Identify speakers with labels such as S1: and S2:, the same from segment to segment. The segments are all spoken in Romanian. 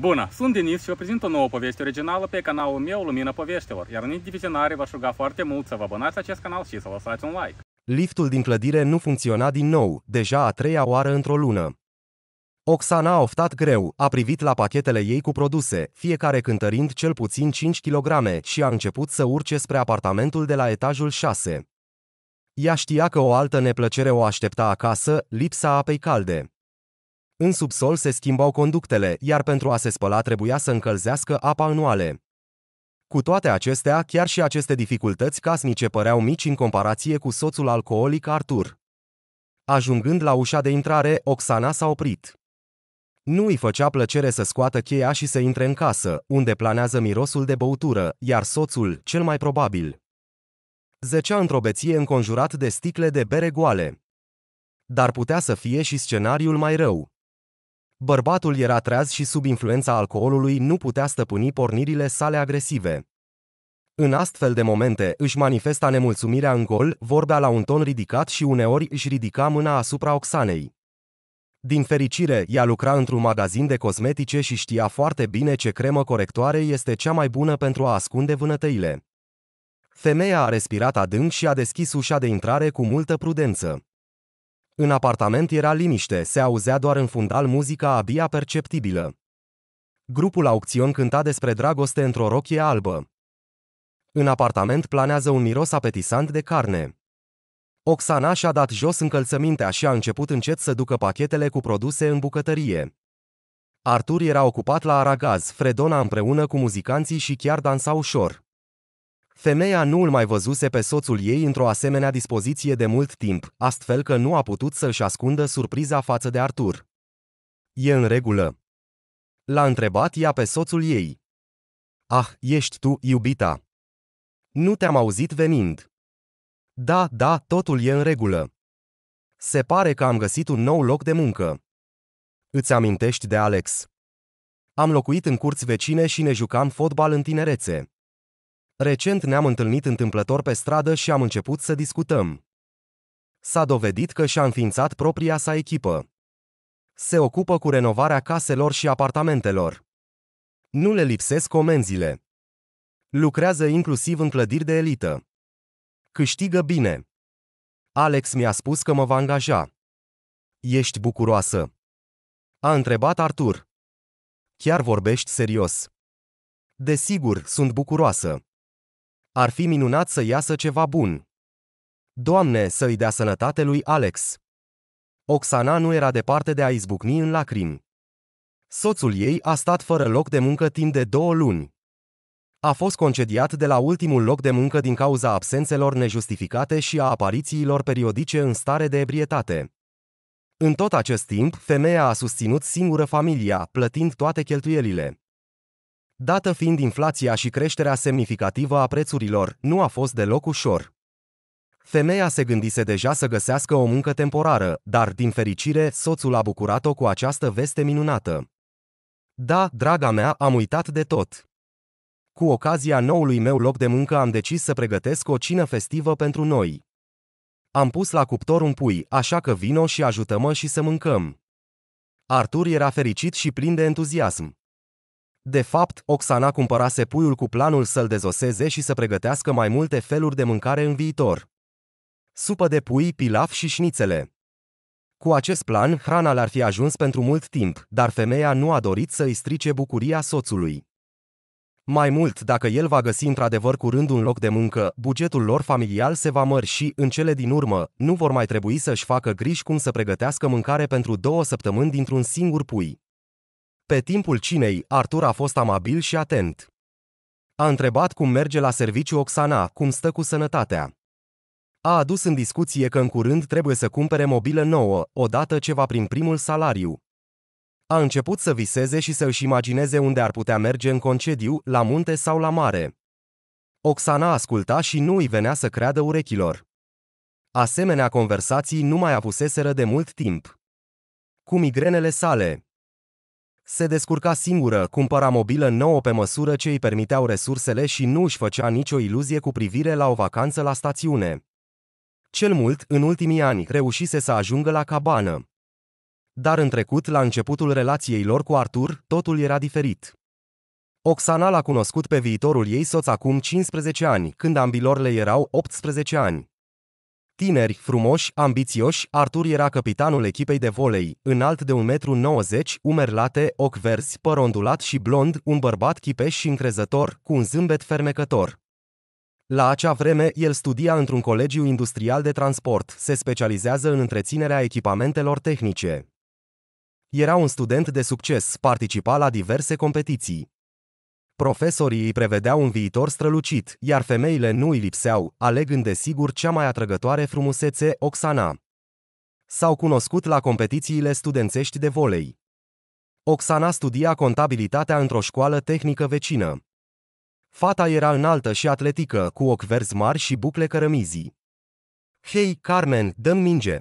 S1: Bună, sunt Denis și vă prezint o nouă poveste originală pe canalul meu Lumina Poveștilor, iar în indivizionare v-aș ruga foarte mult să vă abonați acest canal și să lăsați un like. Liftul din clădire nu funcționa din nou, deja a treia oară într-o lună. Oxana a oftat greu, a privit la pachetele ei cu produse, fiecare cântărind cel puțin 5 kg și a început să urce spre apartamentul de la etajul 6. Ea știa că o altă neplăcere o aștepta acasă, lipsa apei calde. În subsol se schimbau conductele, iar pentru a se spăla trebuia să încălzească apa în oale. Cu toate acestea, chiar și aceste dificultăți casnice păreau mici în comparație cu soțul alcoolic Artur. Ajungând la ușa de intrare, Oxana s-a oprit. Nu îi făcea plăcere să scoată cheia și să intre în casă, unde planează mirosul de băutură, iar soțul, cel mai probabil, zecea într-o beție înconjurat de sticle de bere goale. Dar putea să fie și scenariul mai rău. Bărbatul era treaz și sub influența alcoolului nu putea stăpâni pornirile sale agresive. În astfel de momente își manifesta nemulțumirea în gol, vorbea la un ton ridicat și uneori își ridica mâna asupra Oxanei. Din fericire, ea lucra într-un magazin de cosmetice și știa foarte bine ce cremă corectoare este cea mai bună pentru a ascunde vânătăile. Femeia a respirat adânc și a deschis ușa de intrare cu multă prudență. În apartament era liniște, se auzea doar în fundal muzica abia perceptibilă. Grupul Aucțion cânta despre dragoste într-o rochie albă. În apartament planează un miros apetisant de carne. Oxana și-a dat jos încălțămintea și a început încet să ducă pachetele cu produse în bucătărie. Artur era ocupat la aragaz, Fredona împreună cu muzicanții și chiar dansa ușor. Femeia nu îl mai văzuse pe soțul ei într-o asemenea dispoziție de mult timp, astfel că nu a putut să-și ascundă surpriza față de Artur. E în regulă. L-a întrebat ea pe soțul ei. Ah, ești tu, iubita. Nu te-am auzit venind. Da, da, totul e în regulă. Se pare că am găsit un nou loc de muncă. Îți amintești de Alex? Am locuit în curți vecine și ne jucam fotbal în tinerețe. Recent ne-am întâlnit întâmplător pe stradă și am început să discutăm. S-a dovedit că și-a înființat propria sa echipă. Se ocupă cu renovarea caselor și apartamentelor. Nu le lipsesc comenzile. Lucrează inclusiv în clădiri de elită. Câștigă bine. Alex mi-a spus că mă va angaja. Ești bucuroasă? A întrebat Artur. Chiar vorbești serios? Desigur, sunt bucuroasă. Ar fi minunat să iasă ceva bun. Doamne, să-i dea sănătate lui Alex. Oxana nu era departe de a izbucni în lacrimi. Soțul ei a stat fără loc de muncă timp de două luni. A fost concediat de la ultimul loc de muncă din cauza absențelor nejustificate și a aparițiilor periodice în stare de ebrietate. În tot acest timp, femeia a susținut singură familia, plătind toate cheltuielile dată fiind inflația și creșterea semnificativă a prețurilor, nu a fost deloc ușor. Femeia se gândise deja să găsească o muncă temporară, dar, din fericire, soțul a bucurat-o cu această veste minunată. Da, draga mea, am uitat de tot. Cu ocazia noului meu loc de muncă am decis să pregătesc o cină festivă pentru noi. Am pus la cuptor un pui, așa că vino și ajută-mă și să mâncăm. Artur era fericit și plin de entuziasm. De fapt, Oxana cumpărase puiul cu planul să-l dezoseze și să pregătească mai multe feluri de mâncare în viitor. Supă de pui, pilaf și șnițele. Cu acest plan, hrana l ar fi ajuns pentru mult timp, dar femeia nu a dorit să i strice bucuria soțului. Mai mult, dacă el va găsi într-adevăr curând un loc de muncă, bugetul lor familial se va mări și, în cele din urmă, nu vor mai trebui să-și facă griji cum să pregătească mâncare pentru două săptămâni dintr-un singur pui. Pe timpul cinei, Artur a fost amabil și atent. A întrebat cum merge la serviciu Oxana, cum stă cu sănătatea. A adus în discuție că în curând trebuie să cumpere mobilă nouă, odată ce va prin primul salariu. A început să viseze și să își imagineze unde ar putea merge în concediu, la munte sau la mare. Oxana asculta și nu îi venea să creadă urechilor. Asemenea conversații nu mai avuseseră de mult timp. Cu migrenele sale, se descurca singură, cumpăra mobilă nouă pe măsură ce îi permiteau resursele și nu își făcea nicio iluzie cu privire la o vacanță la stațiune. Cel mult, în ultimii ani, reușise să ajungă la cabană. Dar în trecut, la începutul relației lor cu Artur, totul era diferit. Oxana l-a cunoscut pe viitorul ei soț acum 15 ani, când ambilor le erau 18 ani. Tineri, frumoși, ambițioși, Artur era capitanul echipei de volei, înalt de 1,90 m, umeri late, ochi verzi, păr ondulat și blond, un bărbat chipeș și încrezător, cu un zâmbet fermecător. La acea vreme, el studia într-un colegiu industrial de transport, se specializează în întreținerea echipamentelor tehnice. Era un student de succes, participa la diverse competiții. Profesorii îi prevedeau un viitor strălucit, iar femeile nu îi lipseau, alegând desigur cea mai atrăgătoare frumusețe, Oxana. S-au cunoscut la competițiile studențești de volei. Oxana studia contabilitatea într-o școală tehnică vecină. Fata era înaltă și atletică, cu ochi verzi mari și bucle cărămizii. Hei, Carmen, dăm minge!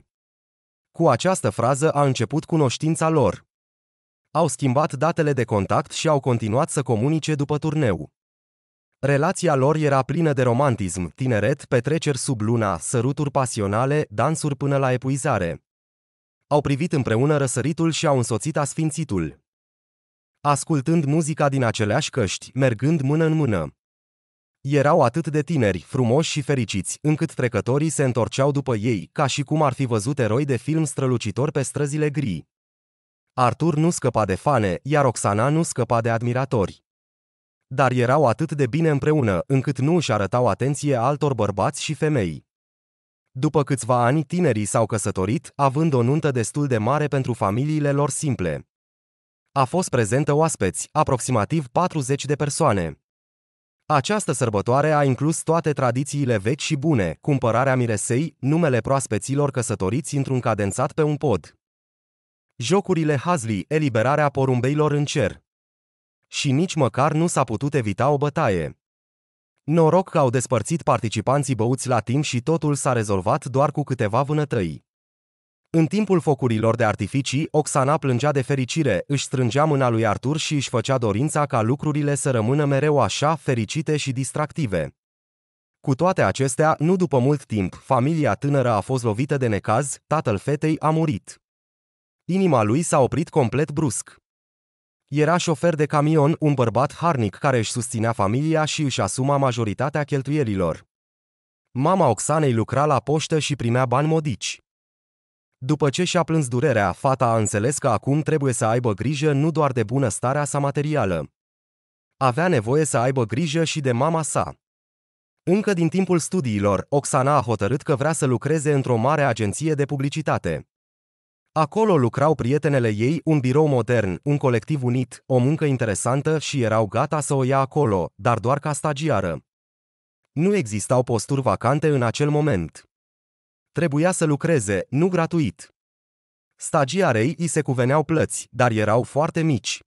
S1: Cu această frază a început cunoștința lor. Au schimbat datele de contact și au continuat să comunice după turneu. Relația lor era plină de romantism, tineret, petreceri sub luna, săruturi pasionale, dansuri până la epuizare. Au privit împreună răsăritul și au însoțit asfințitul. Ascultând muzica din aceleași căști, mergând mână în mână. Erau atât de tineri, frumoși și fericiți, încât trecătorii se întorceau după ei, ca și cum ar fi văzut eroi de film strălucitor pe străzile gri. Artur nu scăpa de fane, iar Oxana nu scăpa de admiratori. Dar erau atât de bine împreună, încât nu își arătau atenție altor bărbați și femei. După câțiva ani, tinerii s-au căsătorit, având o nuntă destul de mare pentru familiile lor simple. A fost prezentă oaspeți, aproximativ 40 de persoane. Această sărbătoare a inclus toate tradițiile vechi și bune, cumpărarea miresei, numele proaspeților căsătoriți într-un cadențat pe un pod. Jocurile Hazli, eliberarea porumbeilor în cer. Și nici măcar nu s-a putut evita o bătaie. Noroc că au despărțit participanții băuți la timp și totul s-a rezolvat doar cu câteva vânătăi. În timpul focurilor de artificii, Oxana plângea de fericire, își strângea mâna lui Artur și își făcea dorința ca lucrurile să rămână mereu așa, fericite și distractive. Cu toate acestea, nu după mult timp, familia tânără a fost lovită de necaz, tatăl fetei a murit. Inima lui s-a oprit complet brusc. Era șofer de camion, un bărbat harnic care își susținea familia și își asuma majoritatea cheltuielilor. Mama Oxanei lucra la poștă și primea bani modici. După ce și-a plâns durerea, fata a înțeles că acum trebuie să aibă grijă nu doar de bunăstarea sa materială. Avea nevoie să aibă grijă și de mama sa. Încă din timpul studiilor, Oxana a hotărât că vrea să lucreze într-o mare agenție de publicitate. Acolo lucrau prietenele ei un birou modern, un colectiv unit, o muncă interesantă și erau gata să o ia acolo, dar doar ca stagiară. Nu existau posturi vacante în acel moment. Trebuia să lucreze, nu gratuit. Stagiarei îi se cuveneau plăți, dar erau foarte mici.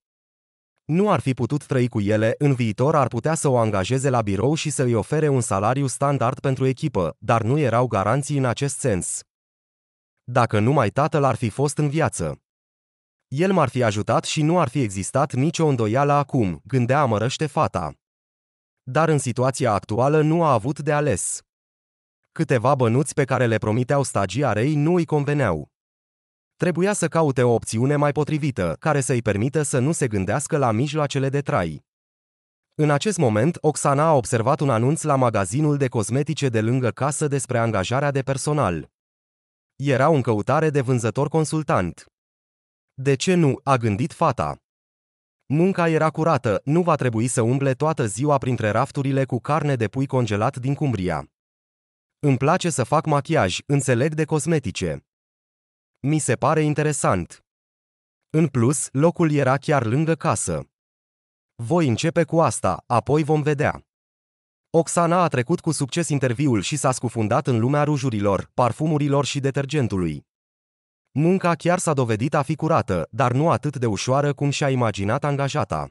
S1: Nu ar fi putut trăi cu ele, în viitor ar putea să o angajeze la birou și să îi ofere un salariu standard pentru echipă, dar nu erau garanții în acest sens dacă numai tatăl ar fi fost în viață. El m-ar fi ajutat și nu ar fi existat nicio îndoială acum, gândea amărăște fata. Dar în situația actuală nu a avut de ales. Câteva bănuți pe care le promiteau stagiarei nu îi conveneau. Trebuia să caute o opțiune mai potrivită, care să-i permită să nu se gândească la mijloacele de trai. În acest moment, Oxana a observat un anunț la magazinul de cosmetice de lângă casă despre angajarea de personal. Era în căutare de vânzător consultant. De ce nu, a gândit fata. Munca era curată, nu va trebui să umble toată ziua printre rafturile cu carne de pui congelat din Cumbria. Îmi place să fac machiaj, înțeleg de cosmetice. Mi se pare interesant. În plus, locul era chiar lângă casă. Voi începe cu asta, apoi vom vedea. Oxana a trecut cu succes interviul și s-a scufundat în lumea rujurilor, parfumurilor și detergentului. Munca chiar s-a dovedit a fi curată, dar nu atât de ușoară cum și-a imaginat angajata.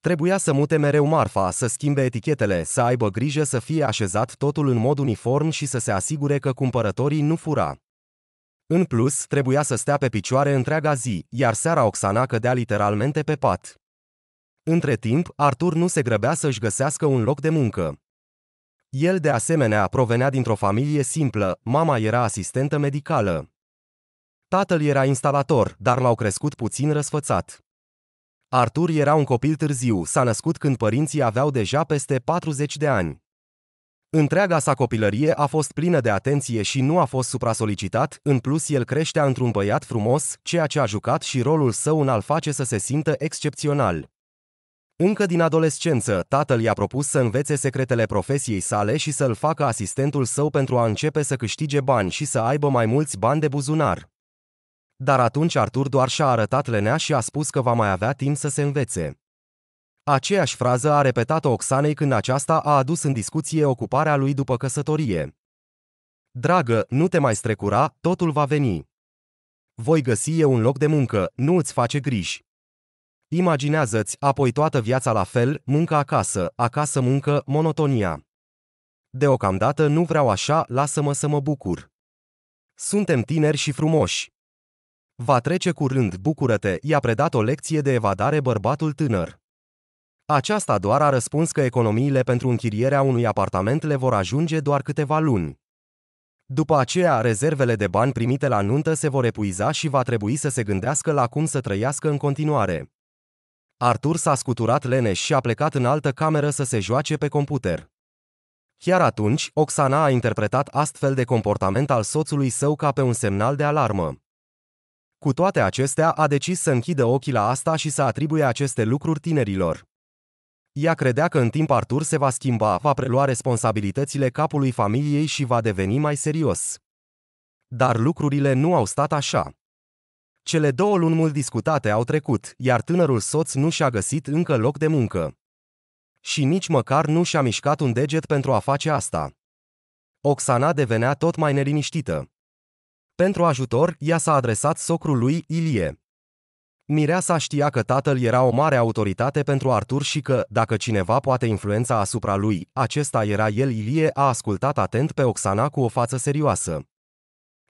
S1: Trebuia să mute mereu marfa, să schimbe etichetele, să aibă grijă să fie așezat totul în mod uniform și să se asigure că cumpărătorii nu fura. În plus, trebuia să stea pe picioare întreaga zi, iar seara Oxana cădea literalmente pe pat. Între timp, Artur nu se grăbea să-și găsească un loc de muncă. El de asemenea provenea dintr-o familie simplă, mama era asistentă medicală. Tatăl era instalator, dar l-au crescut puțin răsfățat. Artur era un copil târziu, s-a născut când părinții aveau deja peste 40 de ani. Întreaga sa copilărie a fost plină de atenție și nu a fost supra-solicitat, în plus el creștea într-un băiat frumos, ceea ce a jucat și rolul său în a-l face să se simtă excepțional. Încă din adolescență, tatăl i-a propus să învețe secretele profesiei sale și să-l facă asistentul său pentru a începe să câștige bani și să aibă mai mulți bani de buzunar. Dar atunci Artur doar și-a arătat lenea și a spus că va mai avea timp să se învețe. Aceeași frază a repetat-o Oxanei când aceasta a adus în discuție ocuparea lui după căsătorie. Dragă, nu te mai strecura, totul va veni. Voi găsi eu un loc de muncă, nu îți face griji. Imaginează-ți apoi toată viața la fel, muncă acasă, acasă muncă, monotonia. Deocamdată nu vreau așa, lasă-mă să mă bucur. Suntem tineri și frumoși. Va trece curând, bucură-te, i-a predat o lecție de evadare bărbatul tânăr. Aceasta doar a răspuns că economiile pentru închirierea unui apartament le vor ajunge doar câteva luni. După aceea, rezervele de bani primite la nuntă se vor epuiza și va trebui să se gândească la cum să trăiască în continuare. Arthur s-a scuturat leneș și a plecat în altă cameră să se joace pe computer. Chiar atunci, Oxana a interpretat astfel de comportament al soțului său ca pe un semnal de alarmă. Cu toate acestea, a decis să închidă ochii la asta și să atribuie aceste lucruri tinerilor. Ea credea că în timp Artur se va schimba, va prelua responsabilitățile capului familiei și va deveni mai serios. Dar lucrurile nu au stat așa. Cele două luni mult discutate au trecut, iar tânărul soț nu și-a găsit încă loc de muncă. Și nici măcar nu și-a mișcat un deget pentru a face asta. Oxana devenea tot mai neliniștită. Pentru ajutor, ea s-a adresat socrului Ilie. Mireasa știa că tatăl era o mare autoritate pentru Artur și că, dacă cineva poate influența asupra lui, acesta era el Ilie a ascultat atent pe Oxana cu o față serioasă.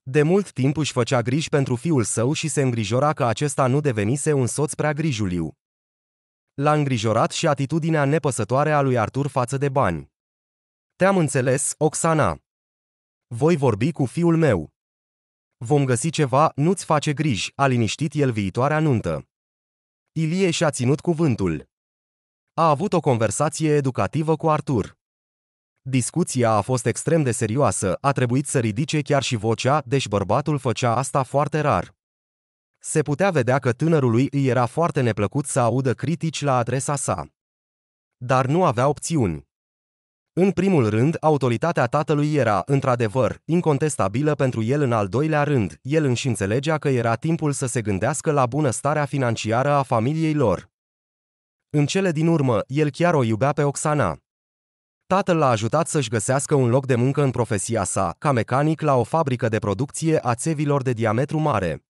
S1: De mult timp își făcea griji pentru fiul său și se îngrijora că acesta nu devenise un soț prea grijuliu. L-a îngrijorat și atitudinea nepăsătoare a lui Artur față de bani. Te-am înțeles, Oxana. Voi vorbi cu fiul meu. Vom găsi ceva, nu-ți face griji, a liniștit el viitoarea nuntă. Ilie și-a ținut cuvântul. A avut o conversație educativă cu Artur. Discuția a fost extrem de serioasă, a trebuit să ridice chiar și vocea, deci bărbatul făcea asta foarte rar. Se putea vedea că tânărului îi era foarte neplăcut să audă critici la adresa sa. Dar nu avea opțiuni. În primul rând, autoritatea tatălui era, într-adevăr, incontestabilă pentru el în al doilea rând, el înși înțelegea că era timpul să se gândească la bunăstarea financiară a familiei lor. În cele din urmă, el chiar o iubea pe Oxana. Tatăl l-a ajutat să-și găsească un loc de muncă în profesia sa, ca mecanic la o fabrică de producție a țevilor de diametru mare.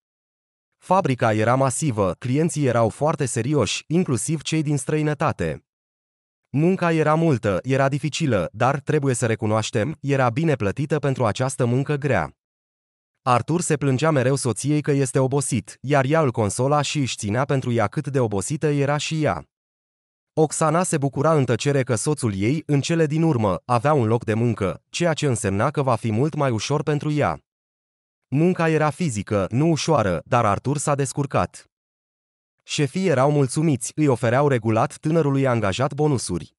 S1: Fabrica era masivă, clienții erau foarte serioși, inclusiv cei din străinătate. Munca era multă, era dificilă, dar, trebuie să recunoaștem, era bine plătită pentru această muncă grea. Artur se plângea mereu soției că este obosit, iar ea îl consola și își ținea pentru ea cât de obosită era și ea. Oxana se bucura în tăcere că soțul ei, în cele din urmă, avea un loc de muncă, ceea ce însemna că va fi mult mai ușor pentru ea. Munca era fizică, nu ușoară, dar Artur s-a descurcat. Șefii erau mulțumiți, îi ofereau regulat tânărului angajat bonusuri.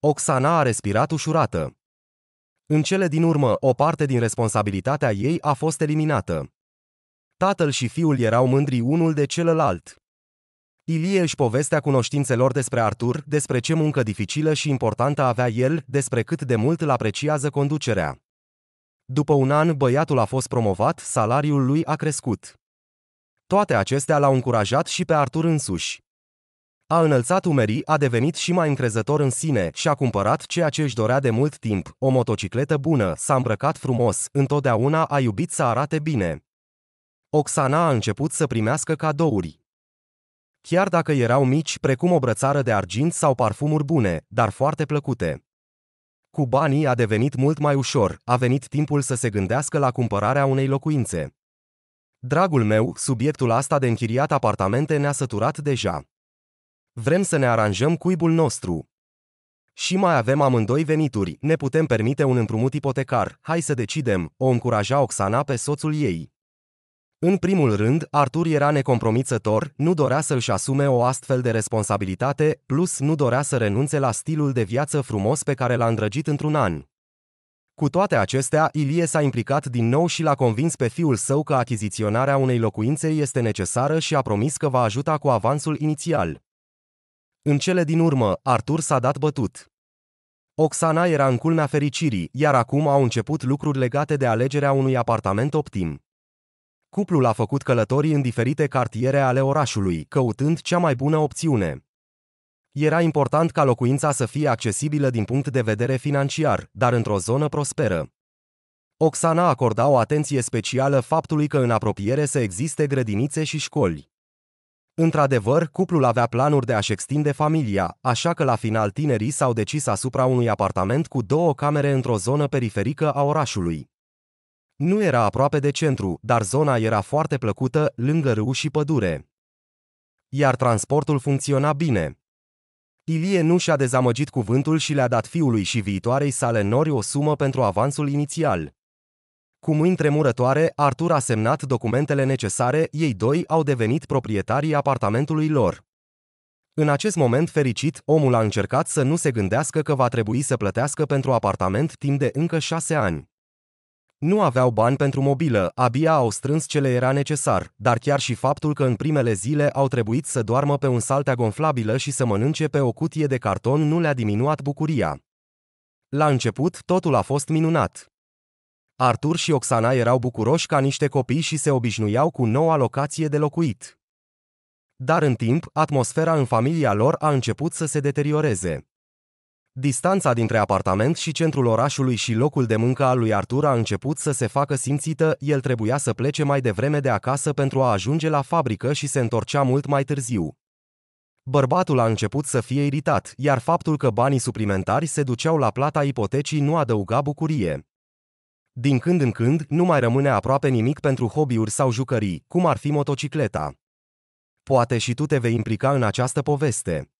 S1: Oxana a respirat ușurată. În cele din urmă, o parte din responsabilitatea ei a fost eliminată. Tatăl și fiul erau mândri unul de celălalt. Ilie își povestea cunoștințelor despre Artur, despre ce muncă dificilă și importantă avea el, despre cât de mult îl apreciază conducerea. După un an, băiatul a fost promovat, salariul lui a crescut. Toate acestea l-au încurajat și pe Artur însuși. A înălțat umerii, a devenit și mai încrezător în sine și a cumpărat ceea ce își dorea de mult timp, o motocicletă bună, s-a îmbrăcat frumos, întotdeauna a iubit să arate bine. Oxana a început să primească cadouri chiar dacă erau mici, precum o brățară de argint sau parfumuri bune, dar foarte plăcute. Cu banii a devenit mult mai ușor, a venit timpul să se gândească la cumpărarea unei locuințe. Dragul meu, subiectul asta de închiriat apartamente ne-a săturat deja. Vrem să ne aranjăm cuibul nostru. Și mai avem amândoi venituri, ne putem permite un împrumut ipotecar, hai să decidem, o încuraja Oxana pe soțul ei. În primul rând, Artur era necompromițător, nu dorea să-și asume o astfel de responsabilitate, plus nu dorea să renunțe la stilul de viață frumos pe care l-a îndrăgit într-un an. Cu toate acestea, Ilie s-a implicat din nou și l-a convins pe fiul său că achiziționarea unei locuințe este necesară și a promis că va ajuta cu avansul inițial. În cele din urmă, Artur s-a dat bătut. Oxana era în culmea fericirii, iar acum au început lucruri legate de alegerea unui apartament optim. Cuplul a făcut călătorii în diferite cartiere ale orașului, căutând cea mai bună opțiune. Era important ca locuința să fie accesibilă din punct de vedere financiar, dar într-o zonă prosperă. Oxana acorda o atenție specială faptului că în apropiere să existe grădinițe și școli. Într-adevăr, cuplul avea planuri de a-și extinde familia, așa că la final tinerii s-au decis asupra unui apartament cu două camere într-o zonă periferică a orașului. Nu era aproape de centru, dar zona era foarte plăcută, lângă râu și pădure. Iar transportul funcționa bine. Ilie nu și-a dezamăgit cuvântul și le-a dat fiului și viitoarei sale nori o sumă pentru avansul inițial. Cu mâini tremurătoare, Artur a semnat documentele necesare, ei doi au devenit proprietarii apartamentului lor. În acest moment fericit, omul a încercat să nu se gândească că va trebui să plătească pentru apartament timp de încă șase ani. Nu aveau bani pentru mobilă, abia au strâns ce le era necesar, dar chiar și faptul că în primele zile au trebuit să doarmă pe un saltea gonflabilă și să mănânce pe o cutie de carton nu le-a diminuat bucuria. La început, totul a fost minunat. Artur și Oxana erau bucuroși ca niște copii și se obișnuiau cu noua locație de locuit. Dar în timp, atmosfera în familia lor a început să se deterioreze. Distanța dintre apartament și centrul orașului și locul de muncă al lui Artur a început să se facă simțită, el trebuia să plece mai devreme de acasă pentru a ajunge la fabrică și se întorcea mult mai târziu. Bărbatul a început să fie iritat, iar faptul că banii suplimentari se duceau la plata ipotecii nu adăuga bucurie. Din când în când, nu mai rămâne aproape nimic pentru hobby-uri sau jucării, cum ar fi motocicleta. Poate și tu te vei implica în această poveste.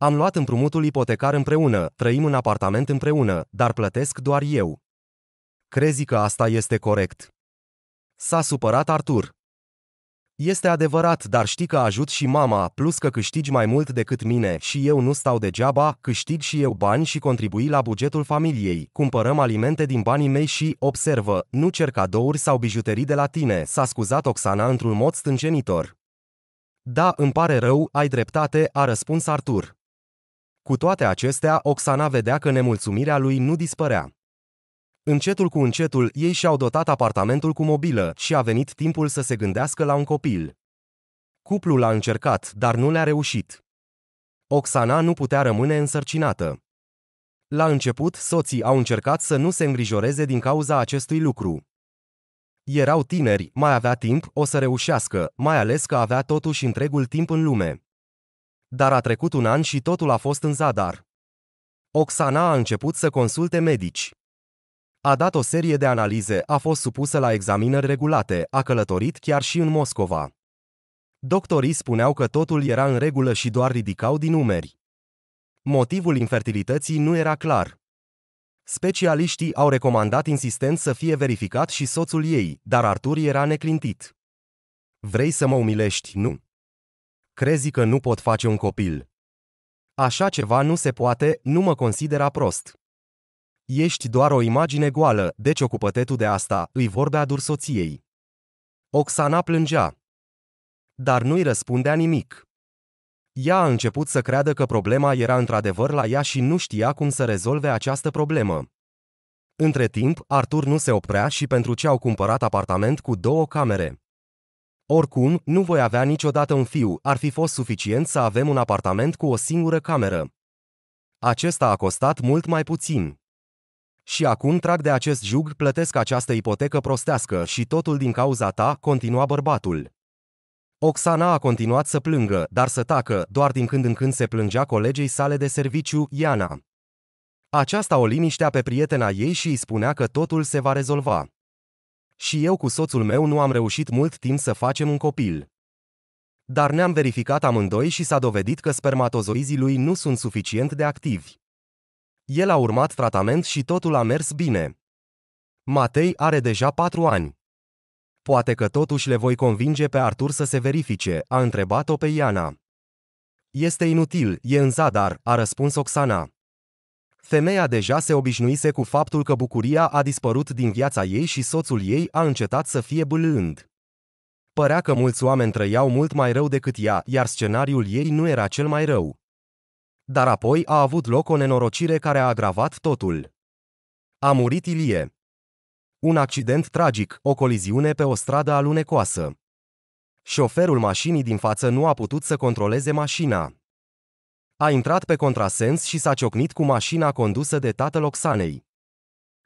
S1: Am luat împrumutul ipotecar împreună, trăim în apartament împreună, dar plătesc doar eu. Crezi că asta este corect? S-a supărat Artur. Este adevărat, dar știi că ajut și mama, plus că câștigi mai mult decât mine și eu nu stau degeaba, câștig și eu bani și contribui la bugetul familiei, cumpărăm alimente din banii mei și, observă, nu cer cadouri sau bijuterii de la tine, s-a scuzat Oxana într-un mod stâncenitor. Da, îmi pare rău, ai dreptate, a răspuns Artur. Cu toate acestea, Oxana vedea că nemulțumirea lui nu dispărea. Încetul cu încetul, ei și-au dotat apartamentul cu mobilă și a venit timpul să se gândească la un copil. Cuplul a încercat, dar nu le-a reușit. Oxana nu putea rămâne însărcinată. La început, soții au încercat să nu se îngrijoreze din cauza acestui lucru. Erau tineri, mai avea timp, o să reușească, mai ales că avea totuși întregul timp în lume. Dar a trecut un an și totul a fost în zadar. Oxana a început să consulte medici. A dat o serie de analize, a fost supusă la examinări regulate, a călătorit chiar și în Moscova. Doctorii spuneau că totul era în regulă și doar ridicau din umeri. Motivul infertilității nu era clar. Specialiștii au recomandat insistent să fie verificat și soțul ei, dar Artur era neclintit. Vrei să mă umilești, nu? crezi că nu pot face un copil. Așa ceva nu se poate, nu mă considera prost. Ești doar o imagine goală, deci ocupă-te tu de asta, îi vorbea dur soției. Oxana plângea. Dar nu-i răspundea nimic. Ea a început să creadă că problema era într-adevăr la ea și nu știa cum să rezolve această problemă. Între timp, Artur nu se oprea și pentru ce au cumpărat apartament cu două camere. Oricum, nu voi avea niciodată un fiu, ar fi fost suficient să avem un apartament cu o singură cameră. Acesta a costat mult mai puțin. Și acum trag de acest jug, plătesc această ipotecă prostească și totul din cauza ta, continua bărbatul. Oxana a continuat să plângă, dar să tacă, doar din când în când se plângea colegei sale de serviciu, Iana. Aceasta o liniștea pe prietena ei și îi spunea că totul se va rezolva. Și eu cu soțul meu nu am reușit mult timp să facem un copil. Dar ne-am verificat amândoi și s-a dovedit că spermatozoizii lui nu sunt suficient de activi. El a urmat tratament și totul a mers bine. Matei are deja patru ani. Poate că totuși le voi convinge pe Artur să se verifice, a întrebat-o pe Iana. Este inutil, e în zadar, a răspuns Oxana. Femeia deja se obișnuise cu faptul că bucuria a dispărut din viața ei și soțul ei a încetat să fie bâlând. Părea că mulți oameni trăiau mult mai rău decât ea, iar scenariul ei nu era cel mai rău. Dar apoi a avut loc o nenorocire care a agravat totul. A murit Ilie. Un accident tragic, o coliziune pe o stradă alunecoasă. Șoferul mașinii din față nu a putut să controleze mașina, a intrat pe contrasens și s-a ciocnit cu mașina condusă de tatăl Oxanei.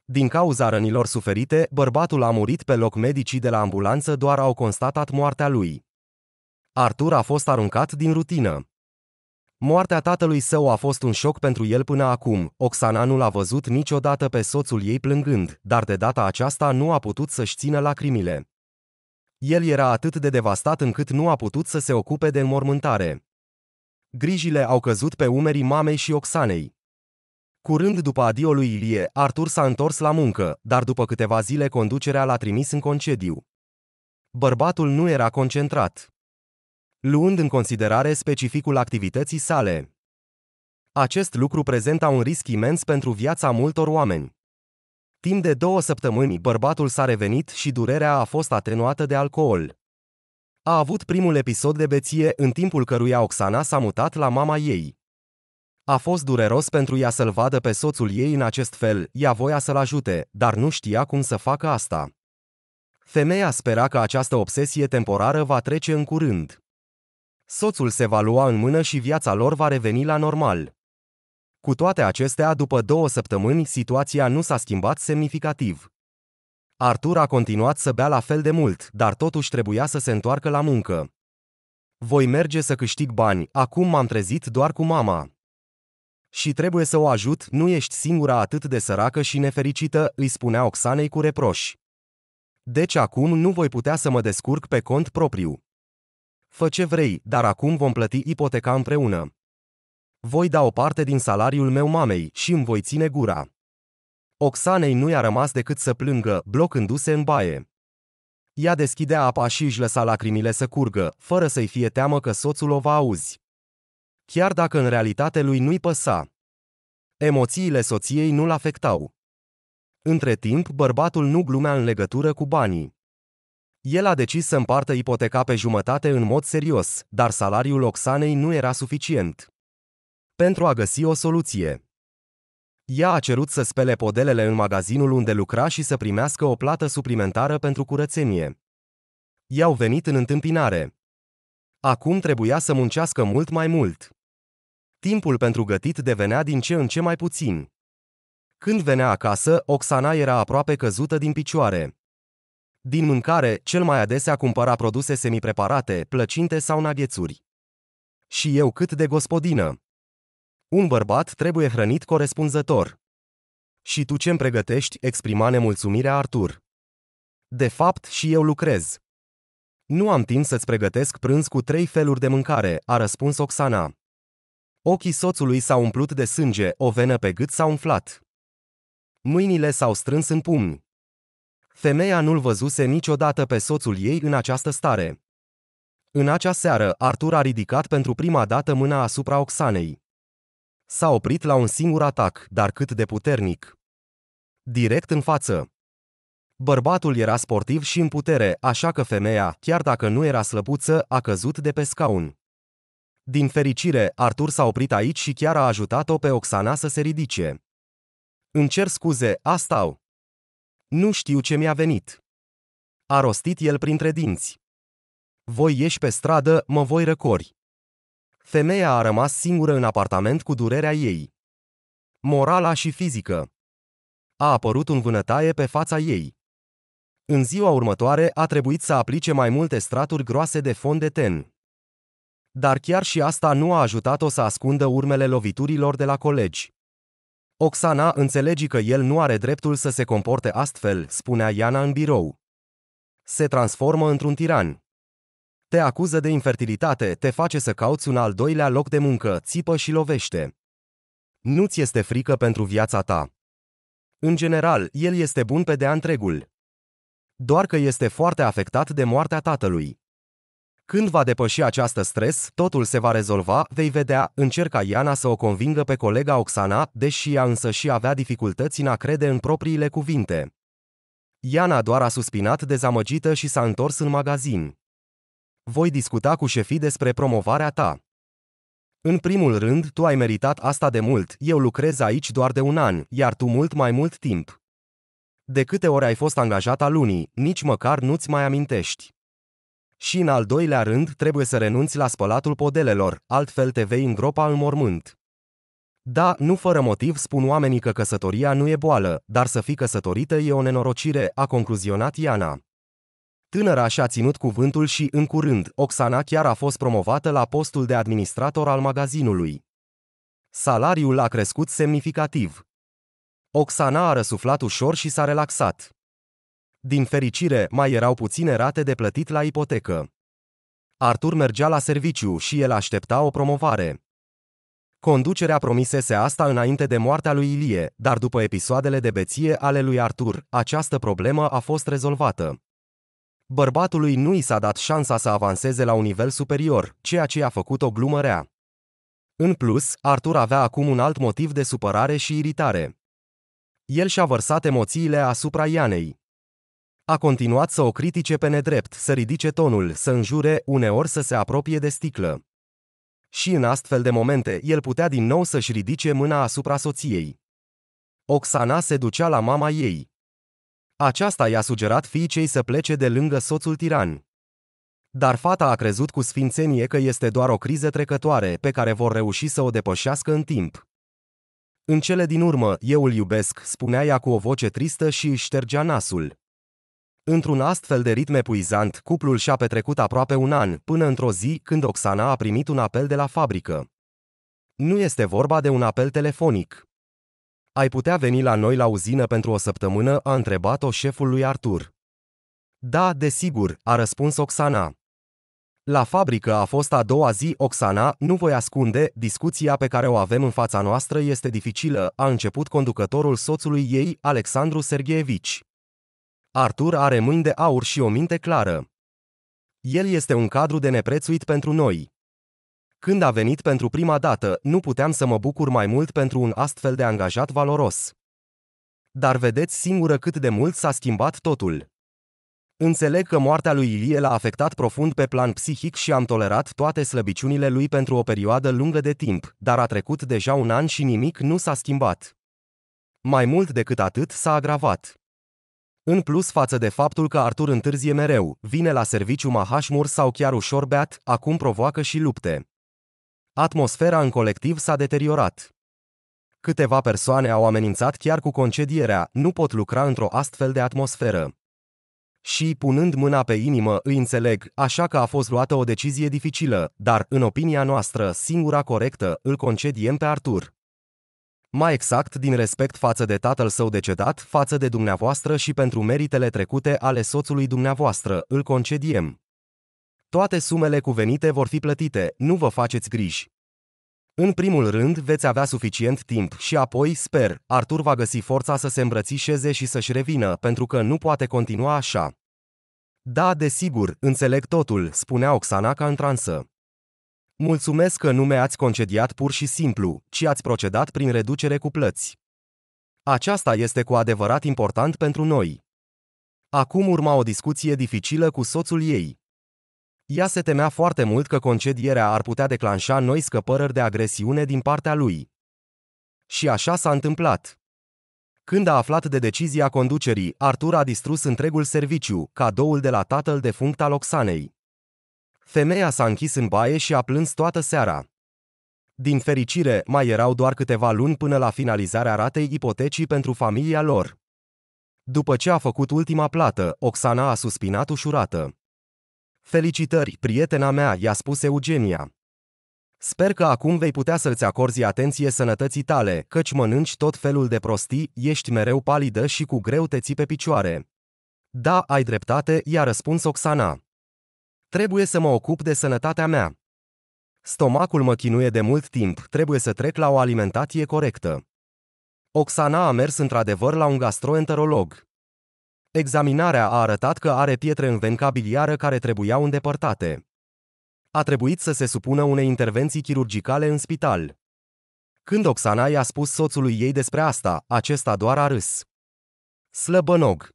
S1: Din cauza rănilor suferite, bărbatul a murit pe loc medicii de la ambulanță doar au constatat moartea lui. Artur a fost aruncat din rutină. Moartea tatălui său a fost un șoc pentru el până acum. Oxana nu l-a văzut niciodată pe soțul ei plângând, dar de data aceasta nu a putut să-și țină lacrimile. El era atât de devastat încât nu a putut să se ocupe de înmormântare. Grijile au căzut pe umerii mamei și Oxanei. Curând după adio lui Ilie, Artur s-a întors la muncă, dar după câteva zile conducerea l-a trimis în concediu. Bărbatul nu era concentrat. Luând în considerare specificul activității sale, acest lucru prezenta un risc imens pentru viața multor oameni. Timp de două săptămâni, bărbatul s-a revenit și durerea a fost atenuată de alcool a avut primul episod de beție în timpul căruia Oxana s-a mutat la mama ei. A fost dureros pentru ea să-l vadă pe soțul ei în acest fel, ea voia să-l ajute, dar nu știa cum să facă asta. Femeia spera că această obsesie temporară va trece în curând. Soțul se va lua în mână și viața lor va reveni la normal. Cu toate acestea, după două săptămâni, situația nu s-a schimbat semnificativ. Artur a continuat să bea la fel de mult, dar totuși trebuia să se întoarcă la muncă. Voi merge să câștig bani, acum m-am trezit doar cu mama. Și trebuie să o ajut, nu ești singura atât de săracă și nefericită, îi spunea Oxanei cu reproș. Deci acum nu voi putea să mă descurc pe cont propriu. Fă ce vrei, dar acum vom plăti ipoteca împreună. Voi da o parte din salariul meu mamei și îmi voi ține gura. Oxanei nu i-a rămas decât să plângă, blocându-se în baie. Ea deschidea apa și își lăsa lacrimile să curgă, fără să-i fie teamă că soțul o va auzi. Chiar dacă în realitate lui nu-i păsa. Emoțiile soției nu-l afectau. Între timp, bărbatul nu glumea în legătură cu banii. El a decis să împartă ipoteca pe jumătate în mod serios, dar salariul Oxanei nu era suficient. Pentru a găsi o soluție, ea a cerut să spele podelele în magazinul unde lucra și să primească o plată suplimentară pentru curățenie. I-au venit în întâmpinare. Acum trebuia să muncească mult mai mult. Timpul pentru gătit devenea din ce în ce mai puțin. Când venea acasă, Oxana era aproape căzută din picioare. Din mâncare, cel mai adesea cumpăra produse semipreparate, plăcinte sau naghețuri. Și eu cât de gospodină! Un bărbat trebuie hrănit corespunzător. Și tu ce-mi pregătești? exprima nemulțumirea Artur. De fapt, și eu lucrez. Nu am timp să-ți pregătesc prânz cu trei feluri de mâncare, a răspuns Oxana. Ochii soțului s-au umplut de sânge, o venă pe gât s-a umflat. Mâinile s-au strâns în pumni. Femeia nu-l văzuse niciodată pe soțul ei în această stare. În acea seară, Artur a ridicat pentru prima dată mâna asupra Oxanei. S-a oprit la un singur atac, dar cât de puternic. Direct în față. Bărbatul era sportiv și în putere, așa că femeia, chiar dacă nu era slăbuță, a căzut de pe scaun. Din fericire, Artur s-a oprit aici și chiar a ajutat-o pe Oxana să se ridice. Îmi cer scuze, astau. Nu știu ce mi-a venit. A rostit el printre dinți. Voi ieși pe stradă, mă voi răcori. Femeia a rămas singură în apartament cu durerea ei. Morala și fizică. A apărut un vânătaie pe fața ei. În ziua următoare a trebuit să aplice mai multe straturi groase de fond de ten. Dar chiar și asta nu a ajutat-o să ascundă urmele loviturilor de la colegi. Oxana înțelege că el nu are dreptul să se comporte astfel, spunea Iana în birou. Se transformă într-un tiran. Te acuză de infertilitate, te face să cauți un al doilea loc de muncă, țipă și lovește. Nu-ți este frică pentru viața ta. În general, el este bun pe de-a întregul. Doar că este foarte afectat de moartea tatălui. Când va depăși această stres, totul se va rezolva, vei vedea, încerca Iana să o convingă pe colega Oxana, deși ea însă și avea dificultăți în a crede în propriile cuvinte. Iana doar a suspinat dezamăgită și s-a întors în magazin. Voi discuta cu șefii despre promovarea ta. În primul rând, tu ai meritat asta de mult, eu lucrez aici doar de un an, iar tu mult mai mult timp. De câte ori ai fost angajat a lunii, nici măcar nu-ți mai amintești. Și în al doilea rând, trebuie să renunți la spălatul podelelor, altfel te vei îngropa în mormânt. Da, nu fără motiv spun oamenii că căsătoria nu e boală, dar să fii căsătorită e o nenorocire, a concluzionat Iana. Tânăra și-a ținut cuvântul și, în curând, Oxana chiar a fost promovată la postul de administrator al magazinului. Salariul a crescut semnificativ. Oxana a răsuflat ușor și s-a relaxat. Din fericire, mai erau puține rate de plătit la ipotecă. Artur mergea la serviciu și el aștepta o promovare. Conducerea promisese asta înainte de moartea lui Ilie, dar după episoadele de beție ale lui Artur, această problemă a fost rezolvată bărbatului nu i s-a dat șansa să avanseze la un nivel superior, ceea ce i a făcut o glumă rea. În plus, Arthur avea acum un alt motiv de supărare și iritare. El și-a vărsat emoțiile asupra Ianei. A continuat să o critique pe nedrept, să ridice tonul, să înjure, uneori să se apropie de sticlă. Și în astfel de momente, el putea din nou să-și ridice mâna asupra soției. Oxana se ducea la mama ei. Aceasta i-a sugerat fiicei să plece de lângă soțul tiran. Dar fata a crezut cu sfințenie că este doar o criză trecătoare pe care vor reuși să o depășească în timp. În cele din urmă, eu îl iubesc, spunea ea cu o voce tristă și își ștergea nasul. Într-un astfel de ritm epuizant, cuplul și-a petrecut aproape un an, până într-o zi când Oxana a primit un apel de la fabrică. Nu este vorba de un apel telefonic. Ai putea veni la noi la uzină pentru o săptămână?" a întrebat-o șeful lui Artur. Da, desigur," a răspuns Oxana. La fabrică a fost a doua zi, Oxana, nu voi ascunde, discuția pe care o avem în fața noastră este dificilă, a început conducătorul soțului ei, Alexandru Sergeevici. Artur are mâini de aur și o minte clară. El este un cadru de neprețuit pentru noi. Când a venit pentru prima dată, nu puteam să mă bucur mai mult pentru un astfel de angajat valoros. Dar vedeți singură cât de mult s-a schimbat totul. Înțeleg că moartea lui Ilie l-a afectat profund pe plan psihic și am tolerat toate slăbiciunile lui pentru o perioadă lungă de timp, dar a trecut deja un an și nimic nu s-a schimbat. Mai mult decât atât s-a agravat. În plus față de faptul că Artur întârzie mereu, vine la serviciu mahașmur sau chiar ușor beat, acum provoacă și lupte. Atmosfera în colectiv s-a deteriorat. Câteva persoane au amenințat chiar cu concedierea, nu pot lucra într-o astfel de atmosferă. Și, punând mâna pe inimă, îi înțeleg, așa că a fost luată o decizie dificilă, dar, în opinia noastră, singura corectă, îl concediem pe Artur. Mai exact, din respect față de tatăl său decedat, față de dumneavoastră și pentru meritele trecute ale soțului dumneavoastră, îl concediem. Toate sumele cuvenite vor fi plătite, nu vă faceți griji. În primul rând, veți avea suficient timp și apoi, sper, Artur va găsi forța să se îmbrățișeze și să-și revină, pentru că nu poate continua așa. Da, desigur, înțeleg totul, spunea Oxana ca în transă. Mulțumesc că nu mi-ați concediat pur și simplu, ci ați procedat prin reducere cu plăți. Aceasta este cu adevărat important pentru noi. Acum urma o discuție dificilă cu soțul ei. Ea se temea foarte mult că concedierea ar putea declanșa noi scăpărări de agresiune din partea lui. Și așa s-a întâmplat. Când a aflat de decizia conducerii, Artur a distrus întregul serviciu, cadoul de la tatăl funct al Oxanei. Femeia s-a închis în baie și a plâns toată seara. Din fericire, mai erau doar câteva luni până la finalizarea ratei ipotecii pentru familia lor. După ce a făcut ultima plată, Oxana a suspinat ușurată. Felicitări, prietena mea, i-a spus Eugenia. Sper că acum vei putea să-ți acorzi atenție sănătății tale, căci mănânci tot felul de prostii, ești mereu palidă și cu greu te ții pe picioare. Da, ai dreptate, i-a răspuns Oxana. Trebuie să mă ocup de sănătatea mea. Stomacul mă chinuie de mult timp, trebuie să trec la o alimentație corectă. Oxana a mers într-adevăr la un gastroenterolog. Examinarea a arătat că are pietre în venca biliară care trebuiau îndepărtate. A trebuit să se supună unei intervenții chirurgicale în spital. Când Oxana i-a spus soțului ei despre asta, acesta doar a râs. Slăbănog.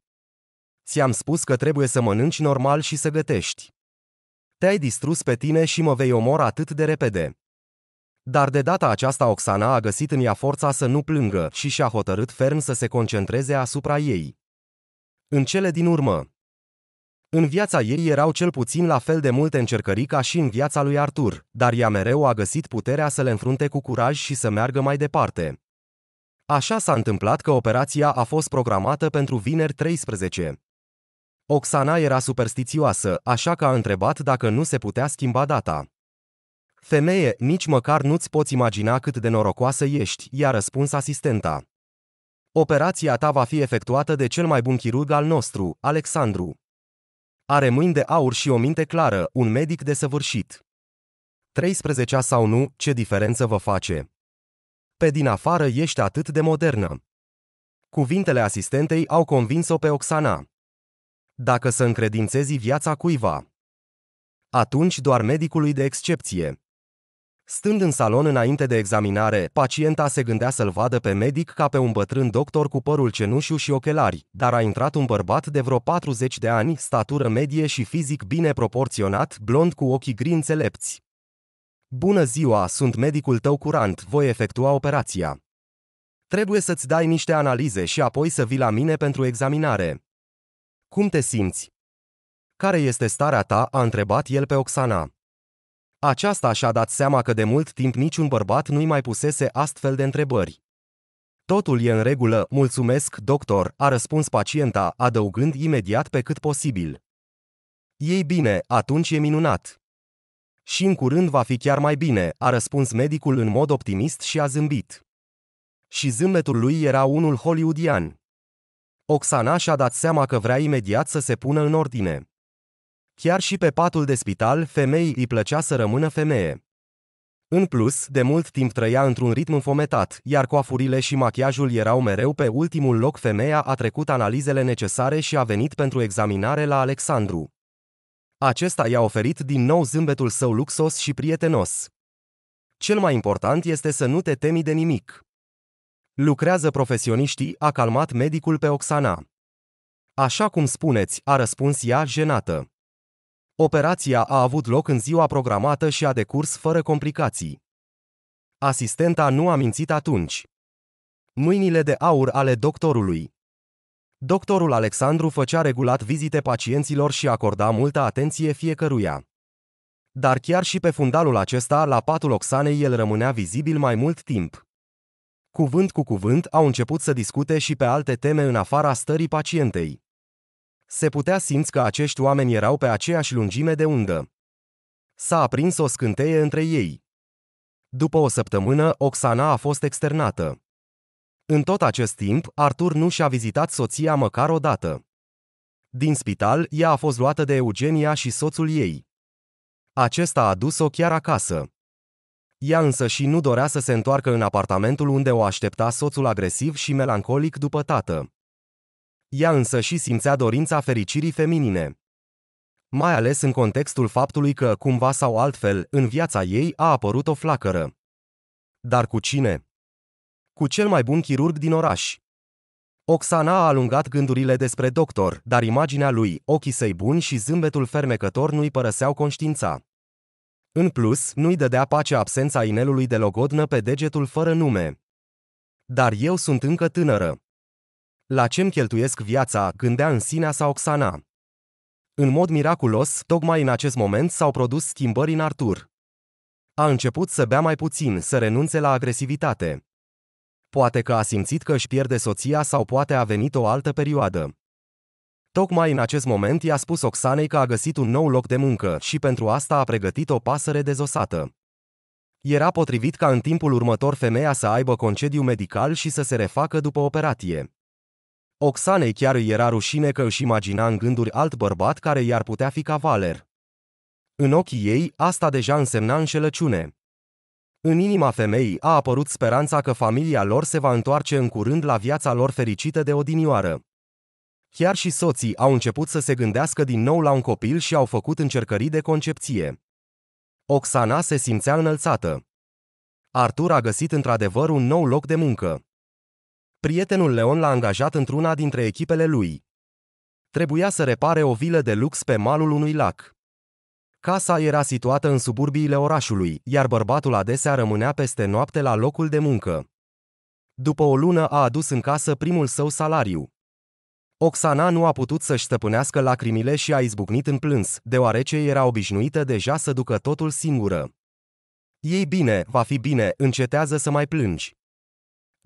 S1: Ți-am spus că trebuie să mănânci normal și să gătești. Te-ai distrus pe tine și mă vei omor atât de repede. Dar de data aceasta Oxana a găsit în ea forța să nu plângă și și-a hotărât ferm să se concentreze asupra ei. În cele din urmă, în viața ei erau cel puțin la fel de multe încercări ca și în viața lui Artur, dar ea mereu a găsit puterea să le înfrunte cu curaj și să meargă mai departe. Așa s-a întâmplat că operația a fost programată pentru vineri 13. Oxana era superstițioasă, așa că a întrebat dacă nu se putea schimba data. Femeie, nici măcar nu-ți poți imagina cât de norocoasă ești, i-a răspuns asistenta. Operația ta va fi efectuată de cel mai bun chirurg al nostru, Alexandru. Are mâini de aur și o minte clară, un medic desăvârșit. 13 sau nu, ce diferență vă face? Pe din afară ești atât de modernă. Cuvintele asistentei au convins-o pe Oxana. Dacă să încredințezi viața cuiva, atunci doar medicului de excepție. Stând în salon înainte de examinare, pacienta se gândea să-l vadă pe medic ca pe un bătrân doctor cu părul cenușiu și ochelari, dar a intrat un bărbat de vreo 40 de ani, statură medie și fizic bine proporționat, blond cu ochii gri înțelepți. Bună ziua, sunt medicul tău curant, voi efectua operația. Trebuie să-ți dai niște analize și apoi să vii la mine pentru examinare. Cum te simți? Care este starea ta? a întrebat el pe Oxana. Aceasta și-a dat seama că de mult timp niciun bărbat nu-i mai pusese astfel de întrebări. Totul e în regulă, mulțumesc, doctor, a răspuns pacienta, adăugând imediat pe cât posibil. Ei bine, atunci e minunat. Și în curând va fi chiar mai bine, a răspuns medicul în mod optimist și a zâmbit. Și zâmbetul lui era unul hollywoodian. Oxana și-a dat seama că vrea imediat să se pună în ordine. Chiar și pe patul de spital, femeii îi plăcea să rămână femeie. În plus, de mult timp trăia într-un ritm înfometat, iar coafurile și machiajul erau mereu pe ultimul loc. Femeia a trecut analizele necesare și a venit pentru examinare la Alexandru. Acesta i-a oferit din nou zâmbetul său luxos și prietenos. Cel mai important este să nu te temi de nimic. Lucrează profesioniștii, a calmat medicul pe Oxana. Așa cum spuneți, a răspuns ea jenată. Operația a avut loc în ziua programată și a decurs fără complicații. Asistenta nu a mințit atunci. Mâinile de aur ale doctorului. Doctorul Alexandru făcea regulat vizite pacienților și acorda multă atenție fiecăruia. Dar chiar și pe fundalul acesta, la patul Oxanei, el rămânea vizibil mai mult timp. Cuvânt cu cuvânt au început să discute și pe alte teme în afara stării pacientei. Se putea simți că acești oameni erau pe aceeași lungime de undă. S-a aprins o scânteie între ei. După o săptămână, Oxana a fost externată. În tot acest timp, Artur nu și-a vizitat soția măcar o dată. Din spital, ea a fost luată de Eugenia și soțul ei. Acesta a dus-o chiar acasă. Ea însă și nu dorea să se întoarcă în apartamentul unde o aștepta soțul agresiv și melancolic după tată. Ea însă și simțea dorința fericirii feminine. Mai ales în contextul faptului că, cumva sau altfel, în viața ei a apărut o flacără. Dar cu cine? Cu cel mai bun chirurg din oraș. Oxana a alungat gândurile despre doctor, dar imaginea lui, ochii săi buni și zâmbetul fermecător nu-i părăseau conștiința. În plus, nu-i dădea pace absența inelului de logodnă pe degetul fără nume. Dar eu sunt încă tânără. La ce-mi cheltuiesc viața, gândea în sinea sa Oxana. În mod miraculos, tocmai în acest moment s-au produs schimbări în Artur. A început să bea mai puțin, să renunțe la agresivitate. Poate că a simțit că își pierde soția sau poate a venit o altă perioadă. Tocmai în acest moment i-a spus Oxanei că a găsit un nou loc de muncă și pentru asta a pregătit o pasăre dezosată. Era potrivit ca în timpul următor femeia să aibă concediu medical și să se refacă după operație. Oxanei chiar îi era rușine că își imagina în gânduri alt bărbat care i-ar putea fi cavaler. În ochii ei, asta deja însemna înșelăciune. În inima femeii a apărut speranța că familia lor se va întoarce în curând la viața lor fericită de odinioară. Chiar și soții au început să se gândească din nou la un copil și au făcut încercării de concepție. Oxana se simțea înălțată. Artur a găsit într-adevăr un nou loc de muncă. Prietenul Leon l-a angajat într-una dintre echipele lui. Trebuia să repare o vilă de lux pe malul unui lac. Casa era situată în suburbiile orașului, iar bărbatul adesea rămânea peste noapte la locul de muncă. După o lună a adus în casă primul său salariu. Oxana nu a putut să-și stăpânească lacrimile și a izbucnit în plâns, deoarece era obișnuită deja să ducă totul singură. Ei bine, va fi bine, încetează să mai plângi.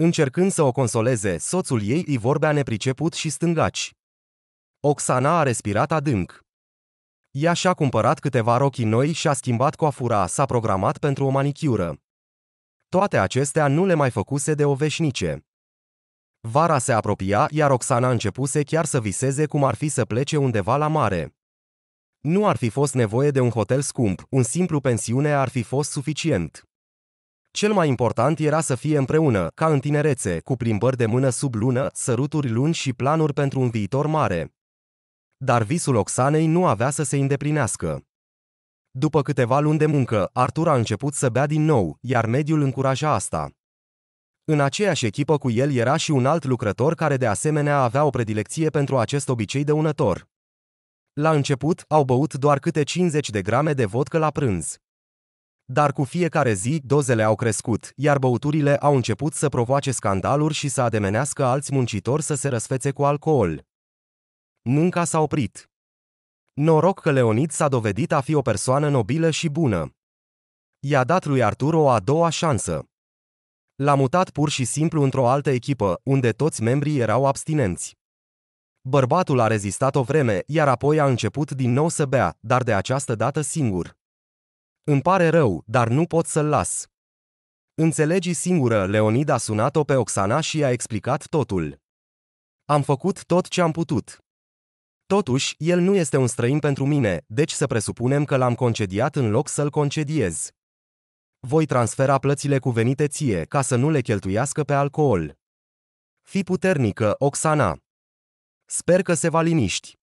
S1: Încercând să o consoleze, soțul ei îi vorbea nepriceput și stângaci. Oxana a respirat adânc. Ea și-a cumpărat câteva rochii noi și-a schimbat coafura, s-a programat pentru o manicură. Toate acestea nu le mai făcuse de o veșnice. Vara se apropia, iar Oxana începuse chiar să viseze cum ar fi să plece undeva la mare. Nu ar fi fost nevoie de un hotel scump, un simplu pensiune ar fi fost suficient. Cel mai important era să fie împreună, ca în tinerețe, cu plimbări de mână sub lună, săruturi lungi și planuri pentru un viitor mare. Dar visul Oxanei nu avea să se îndeplinească. După câteva luni de muncă, Artur a început să bea din nou, iar mediul încuraja asta. În aceeași echipă cu el era și un alt lucrător care de asemenea avea o predilecție pentru acest obicei dăunător. La început, au băut doar câte 50 de grame de vodcă la prânz. Dar cu fiecare zi, dozele au crescut, iar băuturile au început să provoace scandaluri și să ademenească alți muncitori să se răsfețe cu alcool. Munca s-a oprit. Noroc că Leonid s-a dovedit a fi o persoană nobilă și bună. I-a dat lui Artur o a doua șansă. L-a mutat pur și simplu într-o altă echipă, unde toți membrii erau abstinenți. Bărbatul a rezistat o vreme, iar apoi a început din nou să bea, dar de această dată singur. Îmi pare rău, dar nu pot să-l las. Înțelegi singură, Leonid a sunat-o pe Oxana și i-a explicat totul. Am făcut tot ce am putut. Totuși, el nu este un străin pentru mine, deci să presupunem că l-am concediat în loc să-l concediez. Voi transfera plățile cuvenite ție ca să nu le cheltuiască pe alcool. Fi puternică, Oxana. Sper că se va liniști.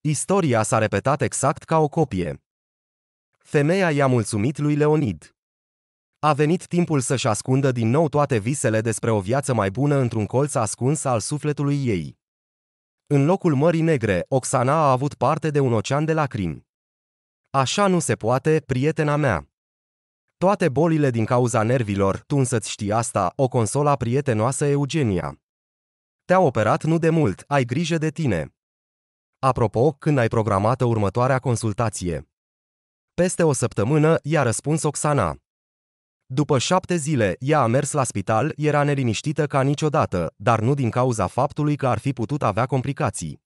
S1: Istoria s-a repetat exact ca o copie. Femeia i-a mulțumit lui Leonid. A venit timpul să-și ascundă din nou toate visele despre o viață mai bună într-un colț ascuns al sufletului ei. În locul Mării Negre, Oxana a avut parte de un ocean de lacrimi. Așa nu se poate, prietena mea. Toate bolile din cauza nervilor, tu însă-ți știi asta, o consola prietenoasă Eugenia. Te-a operat nu de mult, ai grijă de tine. Apropo, când ai programată următoarea consultație? Peste o săptămână i-a răspuns Oxana. După șapte zile, ea a mers la spital, era neliniștită ca niciodată, dar nu din cauza faptului că ar fi putut avea complicații.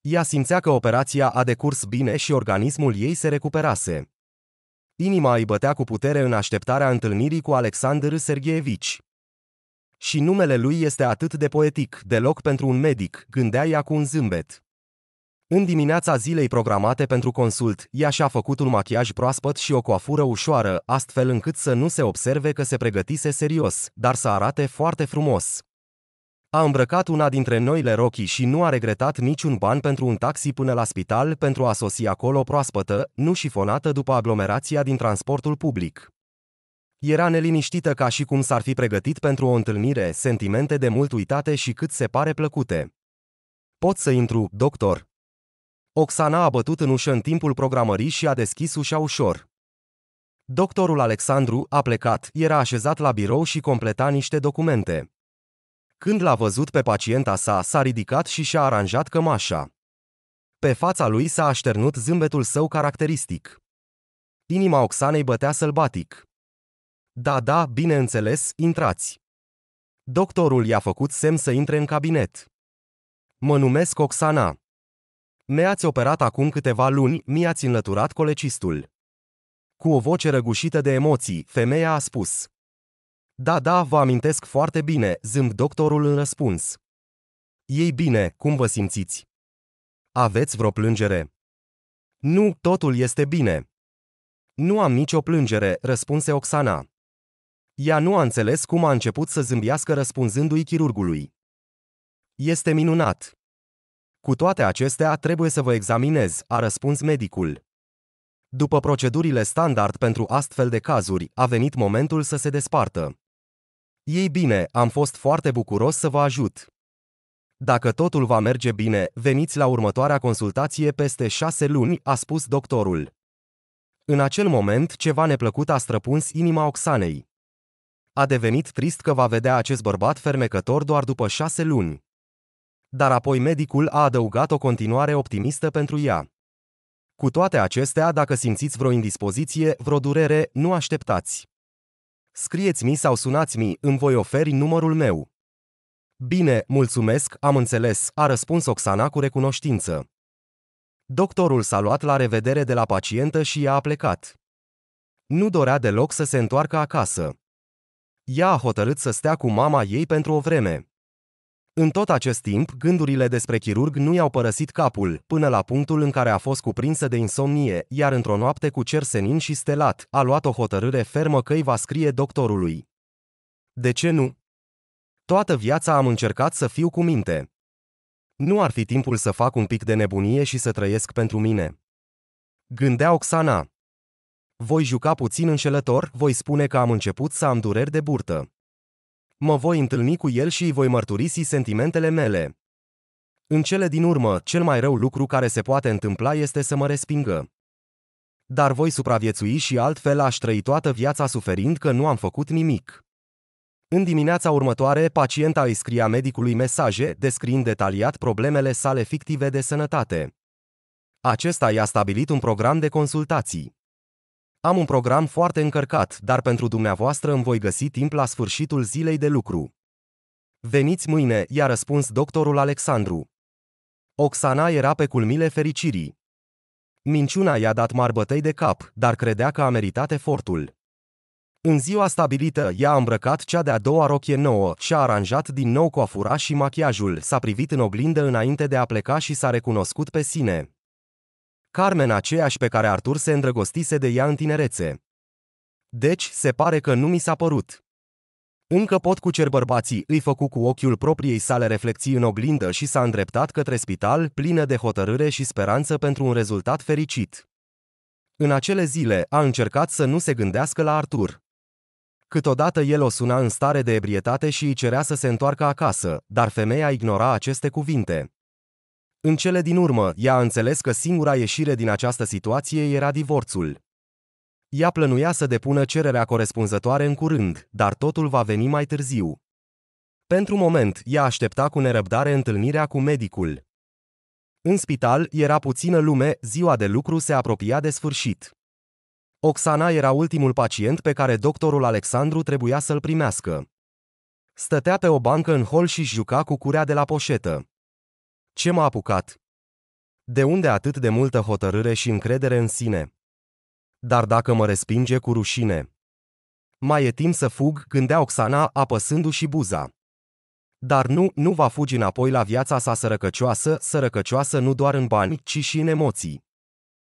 S1: Ea simțea că operația a decurs bine și organismul ei se recuperase. Inima îi bătea cu putere în așteptarea întâlnirii cu Alexander Sergeevici. Și numele lui este atât de poetic, deloc pentru un medic, gândea ea cu un zâmbet. În dimineața zilei programate pentru consult, ea și-a făcut un machiaj proaspăt și o coafură ușoară, astfel încât să nu se observe că se pregătise serios, dar să arate foarte frumos. A îmbrăcat una dintre noile rochii și nu a regretat niciun ban pentru un taxi până la spital pentru a sosi acolo proaspătă, nu șifonată după aglomerația din transportul public. Era neliniștită ca și cum s-ar fi pregătit pentru o întâlnire, sentimente de mult uitate și cât se pare plăcute. Pot să intru, doctor?" Oxana a bătut în ușă în timpul programării și a deschis ușa ușor. Doctorul Alexandru a plecat, era așezat la birou și completa niște documente. Când l-a văzut pe pacienta sa, s-a ridicat și și-a aranjat cămașa. Pe fața lui s-a așternut zâmbetul său caracteristic. Inima Oxanei bătea sălbatic. Da, da, bineînțeles, intrați. Doctorul i-a făcut semn să intre în cabinet. Mă numesc Oxana. Ne-ați operat acum câteva luni, mi-ați înlăturat colecistul. Cu o voce răgușită de emoții, femeia a spus. Da, da, vă amintesc foarte bine, zâmb doctorul în răspuns. Ei bine, cum vă simțiți? Aveți vreo plângere? Nu, totul este bine. Nu am nicio plângere, răspunse Oxana. Ea nu a înțeles cum a început să zâmbiască răspunzându-i chirurgului. Este minunat. Cu toate acestea, trebuie să vă examinez, a răspuns medicul. După procedurile standard pentru astfel de cazuri, a venit momentul să se despartă. Ei bine, am fost foarte bucuros să vă ajut. Dacă totul va merge bine, veniți la următoarea consultație peste șase luni, a spus doctorul. În acel moment, ceva neplăcut a străpuns inima Oxanei. A devenit trist că va vedea acest bărbat fermecător doar după șase luni dar apoi medicul a adăugat o continuare optimistă pentru ea. Cu toate acestea, dacă simțiți vreo indispoziție, vreo durere, nu așteptați. Scrieți-mi sau sunați-mi, îmi voi oferi numărul meu. Bine, mulțumesc, am înțeles, a răspuns Oxana cu recunoștință. Doctorul s-a luat la revedere de la pacientă și ea a plecat. Nu dorea deloc să se întoarcă acasă. Ea a hotărât să stea cu mama ei pentru o vreme. În tot acest timp, gândurile despre chirurg nu i-au părăsit capul, până la punctul în care a fost cuprinsă de insomnie, iar într-o noapte cu cer senin și stelat, a luat o hotărâre fermă că îi va scrie doctorului. De ce nu? Toată viața am încercat să fiu cu minte. Nu ar fi timpul să fac un pic de nebunie și să trăiesc pentru mine. Gândea Oxana. Voi juca puțin înșelător, voi spune că am început să am dureri de burtă. Mă voi întâlni cu el și îi voi mărturisi sentimentele mele. În cele din urmă, cel mai rău lucru care se poate întâmpla este să mă respingă. Dar voi supraviețui și altfel aș trăi toată viața suferind că nu am făcut nimic. În dimineața următoare, pacienta îi scria medicului mesaje, descriind detaliat problemele sale fictive de sănătate. Acesta i-a stabilit un program de consultații. Am un program foarte încărcat, dar pentru dumneavoastră îmi voi găsi timp la sfârșitul zilei de lucru. Veniți mâine, i-a răspuns doctorul Alexandru. Oxana era pe culmile fericirii. Minciuna i-a dat marbătei de cap, dar credea că a meritat efortul. În ziua stabilită, ea a îmbrăcat cea de-a doua rochie nouă, și-a aranjat din nou coafura și machiajul, s-a privit în oglindă înainte de a pleca și s-a recunoscut pe sine. Carmen aceeași pe care Artur se îndrăgostise de ea în tinerețe. Deci, se pare că nu mi s-a părut. Încă pot cu cer bărbații, îi făcu cu ochiul propriei sale reflexii în oglindă și s-a îndreptat către spital, plină de hotărâre și speranță pentru un rezultat fericit. În acele zile a încercat să nu se gândească la Artur. Câteodată el o suna în stare de ebrietate și îi cerea să se întoarcă acasă, dar femeia ignora aceste cuvinte. În cele din urmă, ea a înțeles că singura ieșire din această situație era divorțul. Ea plănuia să depună cererea corespunzătoare în curând, dar totul va veni mai târziu. Pentru moment, ea aștepta cu nerăbdare întâlnirea cu medicul. În spital era puțină lume, ziua de lucru se apropia de sfârșit. Oxana era ultimul pacient pe care doctorul Alexandru trebuia să-l primească. Stătea pe o bancă în hol și juca cu curea de la poșetă. Ce m-a apucat? De unde atât de multă hotărâre și încredere în sine? Dar dacă mă respinge cu rușine. Mai e timp să fug, gândea Oxana, apăsându-și buza. Dar nu, nu va fugi înapoi la viața sa sărăcăcioasă, sărăcăcioasă nu doar în bani, ci și în emoții.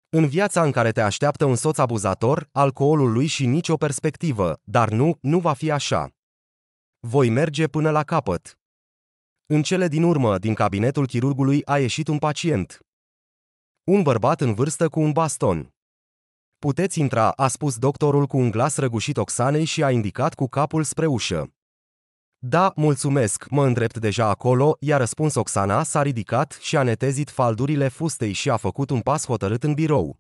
S1: În viața în care te așteaptă un soț abuzator, alcoolul lui și nicio perspectivă, dar nu, nu va fi așa. Voi merge până la capăt. În cele din urmă, din cabinetul chirurgului a ieșit un pacient. Un bărbat în vârstă cu un baston. Puteți intra, a spus doctorul cu un glas răgușit Oxanei și a indicat cu capul spre ușă. Da, mulțumesc, mă îndrept deja acolo, i-a răspuns Oxana, s-a ridicat și a netezit faldurile fustei și a făcut un pas hotărât în birou.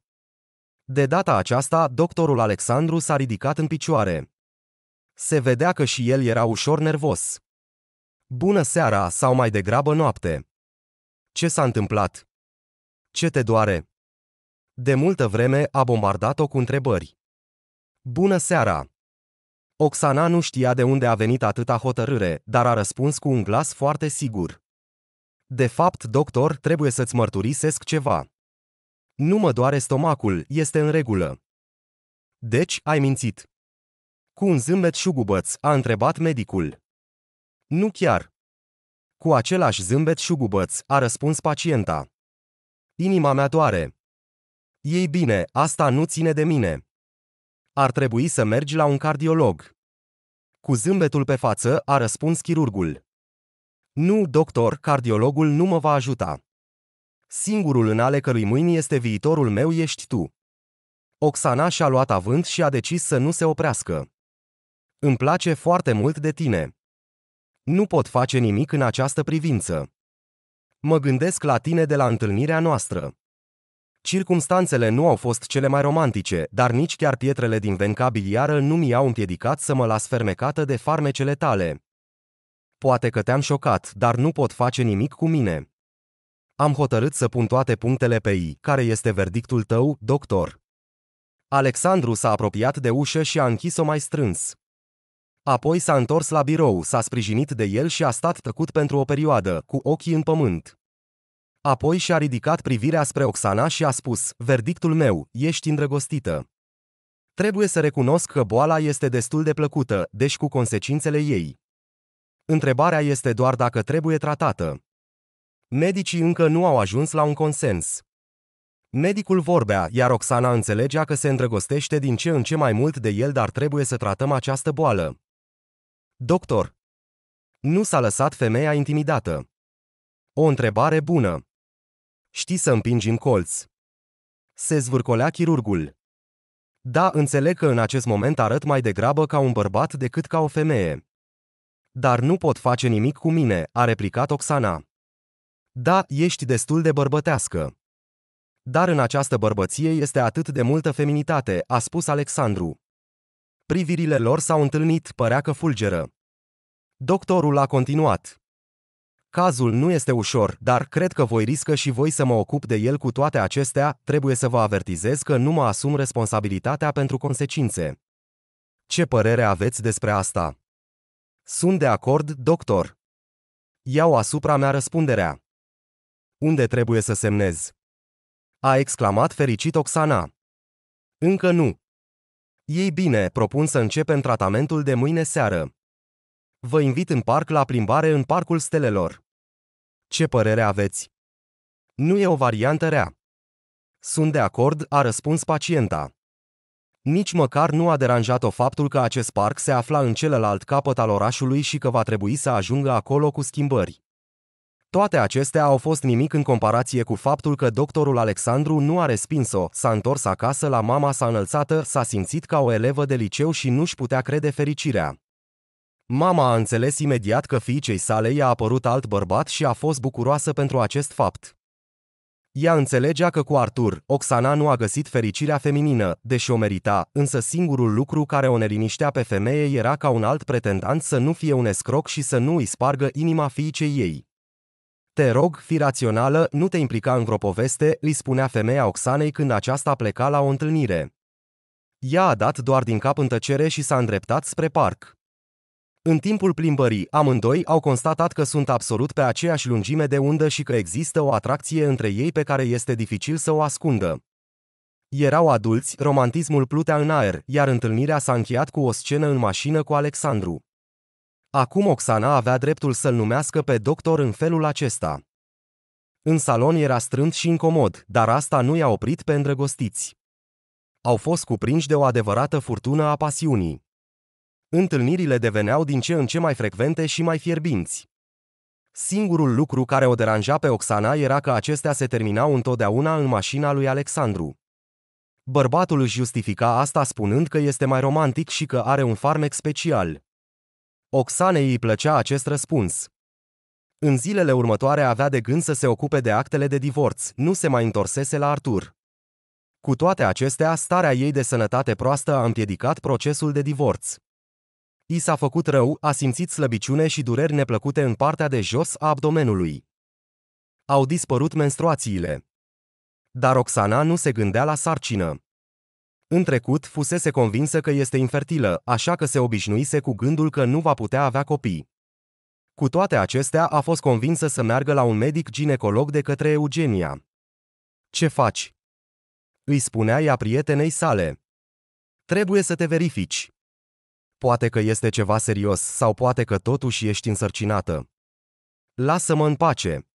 S1: De data aceasta, doctorul Alexandru s-a ridicat în picioare. Se vedea că și el era ușor nervos. Bună seara sau mai degrabă noapte. Ce s-a întâmplat? Ce te doare? De multă vreme a bombardat-o cu întrebări. Bună seara! Oxana nu știa de unde a venit atâta hotărâre, dar a răspuns cu un glas foarte sigur. De fapt, doctor, trebuie să-ți mărturisesc ceva. Nu mă doare stomacul, este în regulă. Deci, ai mințit. Cu un zâmbet șugubăț, a întrebat medicul. Nu chiar. Cu același zâmbet gubăț, a răspuns pacienta. Inima mea doare. Ei bine, asta nu ține de mine. Ar trebui să mergi la un cardiolog. Cu zâmbetul pe față, a răspuns chirurgul. Nu, doctor, cardiologul nu mă va ajuta. Singurul în ale cărui mâini este viitorul meu ești tu. Oxana și-a luat avânt și a decis să nu se oprească. Îmi place foarte mult de tine. Nu pot face nimic în această privință. Mă gândesc la tine de la întâlnirea noastră. Circumstanțele nu au fost cele mai romantice, dar nici chiar pietrele din venca biliară nu mi-au împiedicat să mă las fermecată de farmecele tale. Poate că te-am șocat, dar nu pot face nimic cu mine. Am hotărât să pun toate punctele pe I, care este verdictul tău, doctor. Alexandru s-a apropiat de ușă și a închis-o mai strâns. Apoi s-a întors la birou, s-a sprijinit de el și a stat tăcut pentru o perioadă, cu ochii în pământ. Apoi și-a ridicat privirea spre Oxana și a spus, verdictul meu, ești îndrăgostită. Trebuie să recunosc că boala este destul de plăcută, deci cu consecințele ei. Întrebarea este doar dacă trebuie tratată. Medicii încă nu au ajuns la un consens. Medicul vorbea, iar Oxana înțelegea că se îndrăgostește din ce în ce mai mult de el, dar trebuie să tratăm această boală. Doctor. Nu s-a lăsat femeia intimidată. O întrebare bună. Știi să împingi în colț. Se zvârcolea chirurgul. Da, înțeleg că în acest moment arăt mai degrabă ca un bărbat decât ca o femeie. Dar nu pot face nimic cu mine, a replicat Oxana. Da, ești destul de bărbătească. Dar în această bărbăție este atât de multă feminitate, a spus Alexandru. Privirile lor s-au întâlnit, părea că fulgeră. Doctorul a continuat. Cazul nu este ușor, dar cred că voi riscă și voi să mă ocup de el cu toate acestea, trebuie să vă avertizez că nu mă asum responsabilitatea pentru consecințe. Ce părere aveți despre asta? Sunt de acord, doctor. Iau asupra mea răspunderea. Unde trebuie să semnez? A exclamat fericit Oxana. Încă nu, ei bine, propun să începem tratamentul de mâine seară. Vă invit în parc la plimbare în Parcul Stelelor. Ce părere aveți? Nu e o variantă rea. Sunt de acord, a răspuns pacienta. Nici măcar nu a deranjat-o faptul că acest parc se afla în celălalt capăt al orașului și că va trebui să ajungă acolo cu schimbări. Toate acestea au fost nimic în comparație cu faptul că doctorul Alexandru nu a respins-o, s-a întors acasă la mama sa înălțată, s-a simțit ca o elevă de liceu și nu-și putea crede fericirea. Mama a înțeles imediat că fiicei sale i-a apărut alt bărbat și a fost bucuroasă pentru acest fapt. Ea înțelegea că cu Artur, Oxana nu a găsit fericirea feminină, deși o merita, însă singurul lucru care o neliniștea pe femeie era ca un alt pretendant să nu fie un escroc și să nu îi spargă inima fiicei ei. Te rog, fi rațională, nu te implica în vreo poveste, îi spunea femeia Oxanei când aceasta pleca la o întâlnire. Ea a dat doar din cap în tăcere și s-a îndreptat spre parc. În timpul plimbării, amândoi au constatat că sunt absolut pe aceeași lungime de undă și că există o atracție între ei pe care este dificil să o ascundă. Erau adulți, romantismul plutea în aer, iar întâlnirea s-a încheiat cu o scenă în mașină cu Alexandru. Acum Oxana avea dreptul să-l numească pe doctor în felul acesta. În salon era strânt și incomod, dar asta nu i-a oprit pe îndrăgostiți. Au fost cuprinși de o adevărată furtună a pasiunii. Întâlnirile deveneau din ce în ce mai frecvente și mai fierbinți. Singurul lucru care o deranja pe Oxana era că acestea se terminau întotdeauna în mașina lui Alexandru. Bărbatul își justifica asta spunând că este mai romantic și că are un farmec special. Oxanei îi plăcea acest răspuns. În zilele următoare avea de gând să se ocupe de actele de divorț, nu se mai întorsese la Artur. Cu toate acestea, starea ei de sănătate proastă a împiedicat procesul de divorț. I s-a făcut rău, a simțit slăbiciune și dureri neplăcute în partea de jos a abdomenului. Au dispărut menstruațiile. Dar Oxana nu se gândea la sarcină. În trecut fusese convinsă că este infertilă, așa că se obișnuise cu gândul că nu va putea avea copii. Cu toate acestea, a fost convinsă să meargă la un medic ginecolog de către Eugenia. Ce faci? Îi spunea ea prietenei sale. Trebuie să te verifici. Poate că este ceva serios sau poate că totuși ești însărcinată. Lasă-mă în pace.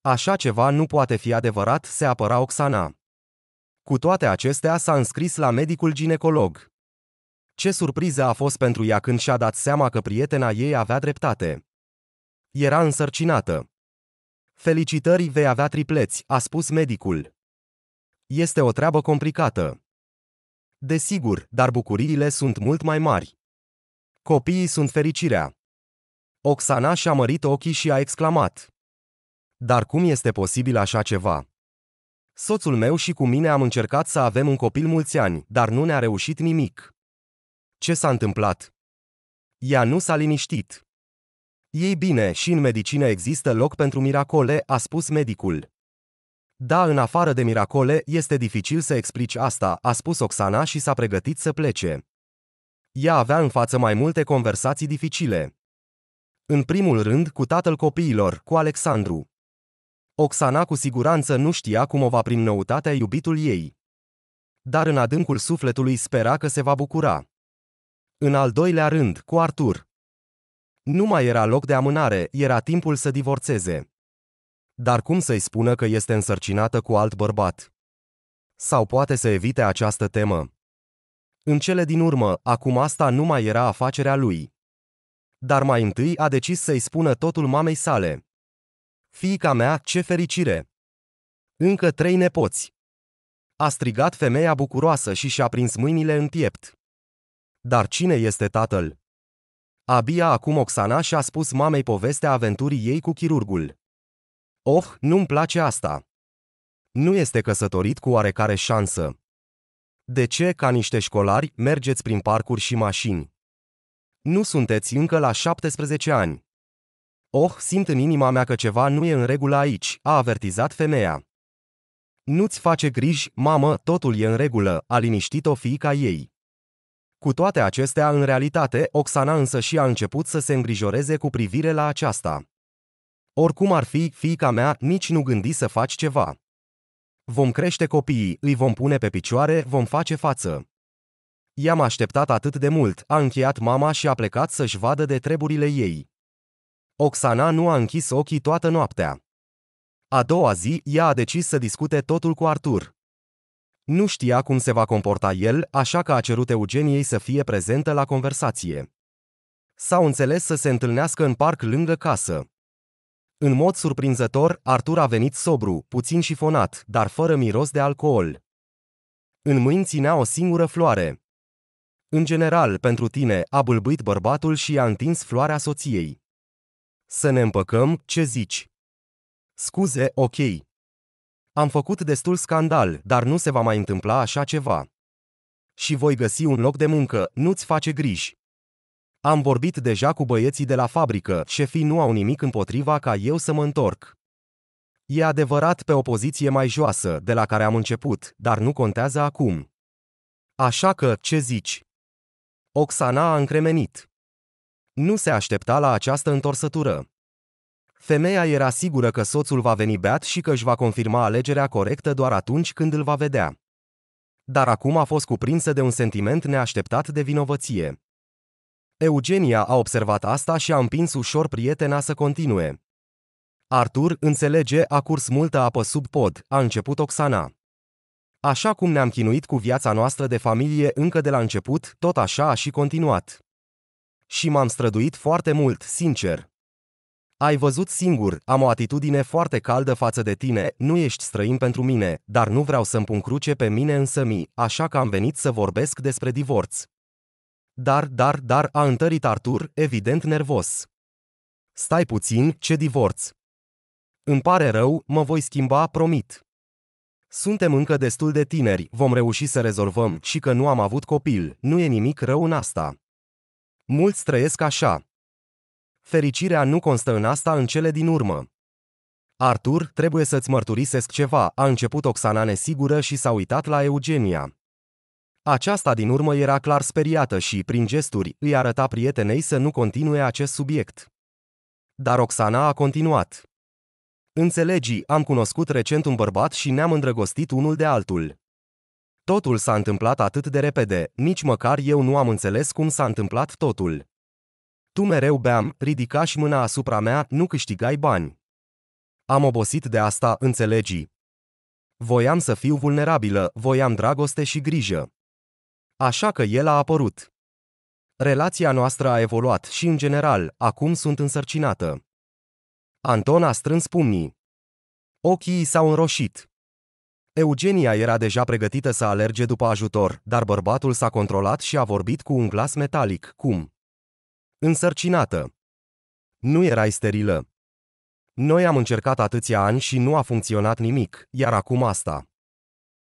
S1: Așa ceva nu poate fi adevărat, se apăra Oxana. Cu toate acestea s-a înscris la medicul ginecolog. Ce surpriză a fost pentru ea când și-a dat seama că prietena ei avea dreptate. Era însărcinată. Felicitări, vei avea tripleți, a spus medicul. Este o treabă complicată. Desigur, dar bucuriile sunt mult mai mari. Copiii sunt fericirea. Oxana și-a mărit ochii și a exclamat. Dar cum este posibil așa ceva? Soțul meu și cu mine am încercat să avem un copil mulți ani, dar nu ne-a reușit nimic. Ce s-a întâmplat? Ea nu s-a liniștit. Ei bine, și în medicină există loc pentru miracole, a spus medicul. Da, în afară de miracole, este dificil să explici asta, a spus Oxana și s-a pregătit să plece. Ea avea în față mai multe conversații dificile. În primul rând, cu tatăl copiilor, cu Alexandru. Oxana cu siguranță nu știa cum o va prin noutatea iubitul ei. Dar în adâncul sufletului spera că se va bucura. În al doilea rând, cu Artur. Nu mai era loc de amânare, era timpul să divorțeze. Dar cum să-i spună că este însărcinată cu alt bărbat? Sau poate să evite această temă? În cele din urmă, acum asta nu mai era afacerea lui. Dar mai întâi a decis să-i spună totul mamei sale. Fiica mea, ce fericire! Încă trei nepoți! A strigat femeia bucuroasă și și-a prins mâinile în piept. Dar cine este tatăl? Abia acum Oxana și-a spus mamei povestea aventurii ei cu chirurgul. Oh, nu-mi place asta. Nu este căsătorit cu oarecare șansă. De ce, ca niște școlari, mergeți prin parcuri și mașini? Nu sunteți încă la 17 ani. Oh, simt în inima mea că ceva nu e în regulă aici, a avertizat femeia. Nu-ți face griji, mamă, totul e în regulă, a liniștit-o fiica ei. Cu toate acestea, în realitate, Oxana însă și a început să se îngrijoreze cu privire la aceasta. Oricum ar fi, fiica mea, nici nu gândi să faci ceva. Vom crește copiii, îi vom pune pe picioare, vom face față. I-am așteptat atât de mult, a încheiat mama și a plecat să-și vadă de treburile ei. Oxana nu a închis ochii toată noaptea. A doua zi, ea a decis să discute totul cu Artur. Nu știa cum se va comporta el, așa că a cerut Eugeniei să fie prezentă la conversație. S-au înțeles să se întâlnească în parc lângă casă. În mod surprinzător, Artur a venit sobru, puțin șifonat, dar fără miros de alcool. În mâini ținea o singură floare. În general, pentru tine, a bâlbuit bărbatul și a întins floarea soției. Să ne împăcăm, ce zici? Scuze, ok. Am făcut destul scandal, dar nu se va mai întâmpla așa ceva. Și voi găsi un loc de muncă, nu-ți face griji. Am vorbit deja cu băieții de la fabrică, șefii nu au nimic împotriva ca eu să mă întorc. E adevărat pe o poziție mai joasă, de la care am început, dar nu contează acum. Așa că, ce zici? Oxana a încremenit. Nu se aștepta la această întorsătură. Femeia era sigură că soțul va veni beat și că își va confirma alegerea corectă doar atunci când îl va vedea. Dar acum a fost cuprinsă de un sentiment neașteptat de vinovăție. Eugenia a observat asta și a împins ușor prietena să continue. Artur, înțelege, a curs multă apă sub pod, a început Oxana. Așa cum ne-am chinuit cu viața noastră de familie încă de la început, tot așa a și continuat și m-am străduit foarte mult, sincer. Ai văzut singur, am o atitudine foarte caldă față de tine, nu ești străin pentru mine, dar nu vreau să-mi pun cruce pe mine însă mi, așa că am venit să vorbesc despre divorț. Dar, dar, dar, a întărit Artur, evident nervos. Stai puțin, ce divorț? Îmi pare rău, mă voi schimba, promit. Suntem încă destul de tineri, vom reuși să rezolvăm și că nu am avut copil, nu e nimic rău în asta. Mulți trăiesc așa. Fericirea nu constă în asta în cele din urmă. Artur, trebuie să-ți mărturisesc ceva, a început Oxana nesigură și s-a uitat la Eugenia. Aceasta din urmă era clar speriată și, prin gesturi, îi arăta prietenei să nu continue acest subiect. Dar Oxana a continuat. Înțelegi, am cunoscut recent un bărbat și ne-am îndrăgostit unul de altul. Totul s-a întâmplat atât de repede, nici măcar eu nu am înțeles cum s-a întâmplat totul. Tu mereu beam, ridicași mâna asupra mea, nu câștigai bani. Am obosit de asta, înțelegi. Voiam să fiu vulnerabilă, voiam dragoste și grijă. Așa că el a apărut. Relația noastră a evoluat și, în general, acum sunt însărcinată. Anton a strâns pumnii. Ochii s-au înroșit. Eugenia era deja pregătită să alerge după ajutor, dar bărbatul s-a controlat și a vorbit cu un glas metalic, cum? Însărcinată. Nu erai sterilă. Noi am încercat atâția ani și nu a funcționat nimic, iar acum asta.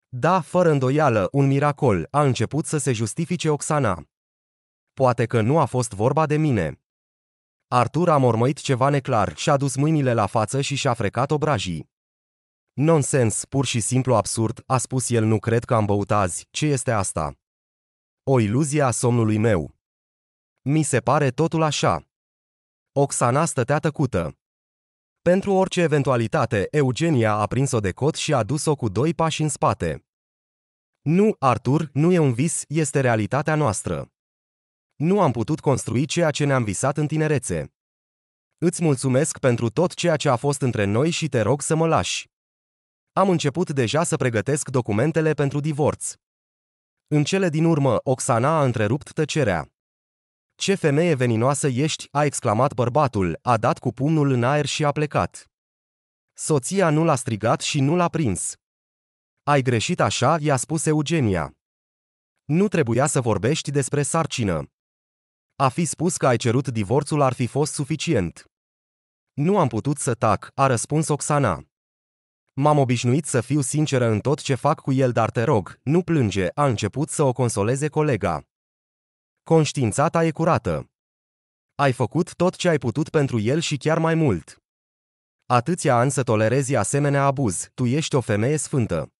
S1: Da, fără îndoială, un miracol, a început să se justifice Oxana. Poate că nu a fost vorba de mine. Artur a mormăit ceva neclar, și-a dus mâinile la față și și-a frecat obrajii. Nonsens, pur și simplu absurd, a spus el nu cred că am băut azi, ce este asta? O iluzie a somnului meu. Mi se pare totul așa. Oxana stătea tăcută. Pentru orice eventualitate, Eugenia a prins-o de cot și a dus-o cu doi pași în spate. Nu, Artur, nu e un vis, este realitatea noastră. Nu am putut construi ceea ce ne-am visat în tinerețe. Îți mulțumesc pentru tot ceea ce a fost între noi și te rog să mă lași. Am început deja să pregătesc documentele pentru divorț. În cele din urmă, Oxana a întrerupt tăcerea. Ce femeie veninoasă ești, a exclamat bărbatul, a dat cu pumnul în aer și a plecat. Soția nu l-a strigat și nu l-a prins. Ai greșit așa, i-a spus Eugenia. Nu trebuia să vorbești despre sarcină. A fi spus că ai cerut divorțul ar fi fost suficient. Nu am putut să tac, a răspuns Oxana. M-am obișnuit să fiu sinceră în tot ce fac cu el, dar te rog, nu plânge, a început să o consoleze colega. Conștiința ta e curată. Ai făcut tot ce ai putut pentru el și chiar mai mult. Atâția ani să tolerezi asemenea abuz, tu ești o femeie sfântă.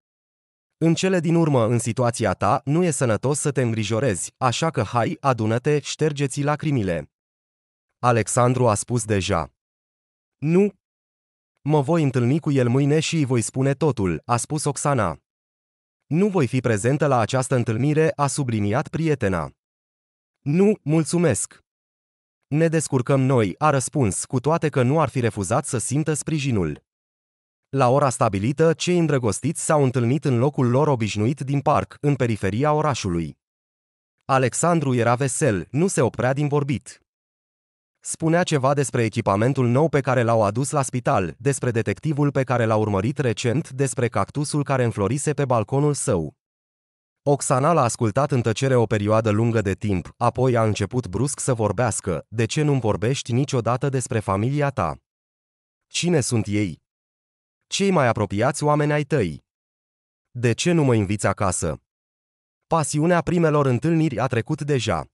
S1: În cele din urmă, în situația ta, nu e sănătos să te îngrijorezi, așa că hai, adună-te, șterge-ți lacrimile. Alexandru a spus deja. Nu, Mă voi întâlni cu el mâine și îi voi spune totul, a spus Oxana. Nu voi fi prezentă la această întâlnire, a subliniat prietena. Nu, mulțumesc. Ne descurcăm noi, a răspuns, cu toate că nu ar fi refuzat să simtă sprijinul. La ora stabilită, cei îndrăgostiți s-au întâlnit în locul lor obișnuit din parc, în periferia orașului. Alexandru era vesel, nu se oprea din vorbit. Spunea ceva despre echipamentul nou pe care l-au adus la spital, despre detectivul pe care l-a urmărit recent, despre cactusul care înflorise pe balconul său. Oxana l-a ascultat în tăcere o perioadă lungă de timp, apoi a început brusc să vorbească, de ce nu mi vorbești niciodată despre familia ta? Cine sunt ei? Cei mai apropiați oameni ai tăi? De ce nu mă inviți acasă? Pasiunea primelor întâlniri a trecut deja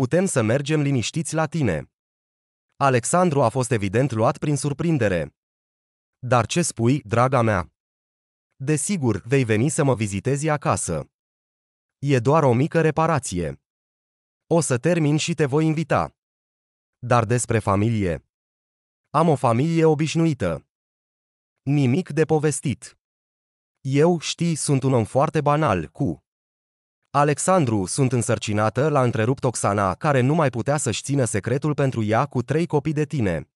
S1: putem să mergem liniștiți la tine. Alexandru a fost evident luat prin surprindere. Dar ce spui, draga mea? Desigur, vei veni să mă vizitezi acasă. E doar o mică reparație. O să termin și te voi invita. Dar despre familie. Am o familie obișnuită. Nimic de povestit. Eu, știi, sunt un om foarte banal, cu Alexandru, sunt însărcinată, l-a întrerupt Oxana, care nu mai putea să-și țină secretul pentru ea cu trei copii de tine.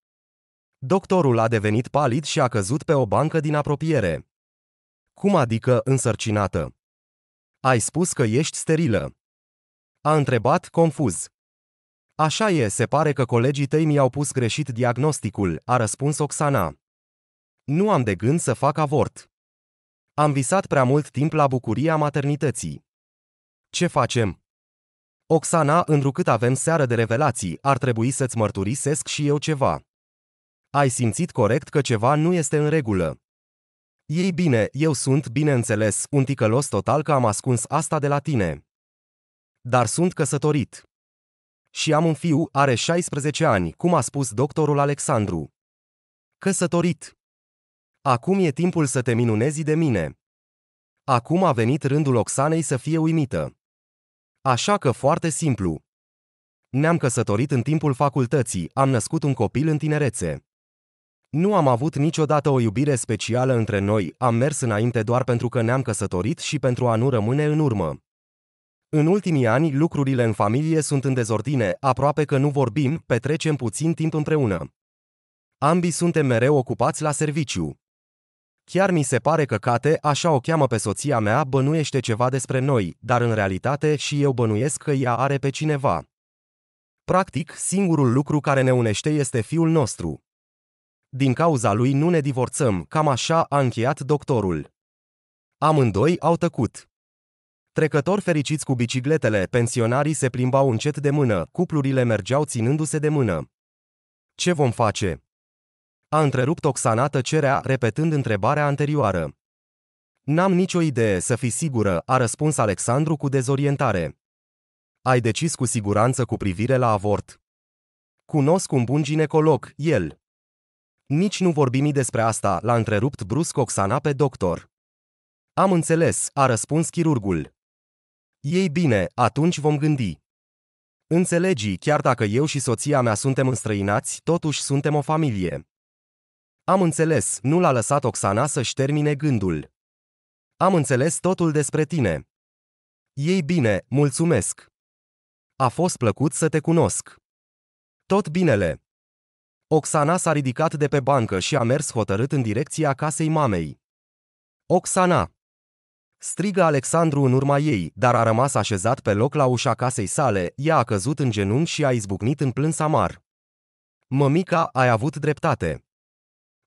S1: Doctorul a devenit palid și a căzut pe o bancă din apropiere. Cum adică însărcinată? Ai spus că ești sterilă. A întrebat confuz. Așa e, se pare că colegii tăi mi-au pus greșit diagnosticul, a răspuns Oxana. Nu am de gând să fac avort. Am visat prea mult timp la bucuria maternității. Ce facem? Oxana, întrucât avem seară de revelații, ar trebui să-ți mărturisesc și eu ceva. Ai simțit corect că ceva nu este în regulă. Ei bine, eu sunt, bineînțeles, un ticălos total că am ascuns asta de la tine. Dar sunt căsătorit. Și am un fiu, are 16 ani, cum a spus doctorul Alexandru. Căsătorit. Acum e timpul să te minunezi de mine. Acum a venit rândul Oxanei să fie uimită. Așa că foarte simplu. Ne-am căsătorit în timpul facultății, am născut un copil în tinerețe. Nu am avut niciodată o iubire specială între noi, am mers înainte doar pentru că ne-am căsătorit și pentru a nu rămâne în urmă. În ultimii ani, lucrurile în familie sunt în dezordine, aproape că nu vorbim, petrecem puțin timp împreună. Ambii suntem mereu ocupați la serviciu. Chiar mi se pare că Kate, așa o cheamă pe soția mea, bănuiește ceva despre noi, dar în realitate și eu bănuiesc că ea are pe cineva. Practic, singurul lucru care ne unește este fiul nostru. Din cauza lui nu ne divorțăm, cam așa a încheiat doctorul. Amândoi au tăcut. Trecători fericiți cu bicicletele, pensionarii se plimbau încet de mână, cuplurile mergeau ținându-se de mână. Ce vom face? a întrerupt Oxana tăcerea, repetând întrebarea anterioară. N-am nicio idee, să fii sigură, a răspuns Alexandru cu dezorientare. Ai decis cu siguranță cu privire la avort. Cunosc un bun ginecolog, el. Nici nu vorbimi despre asta, l-a întrerupt brusc Oxana pe doctor. Am înțeles, a răspuns chirurgul. Ei bine, atunci vom gândi. Înțelegi, chiar dacă eu și soția mea suntem înstrăinați, totuși suntem o familie. Am înțeles, nu l-a lăsat Oxana să-și termine gândul. Am înțeles totul despre tine. Ei bine, mulțumesc. A fost plăcut să te cunosc. Tot binele. Oxana s-a ridicat de pe bancă și a mers hotărât în direcția casei mamei. Oxana! Strigă Alexandru în urma ei, dar a rămas așezat pe loc la ușa casei sale, ea a căzut în genunchi și a izbucnit în plâns amar. Mămica, ai avut dreptate.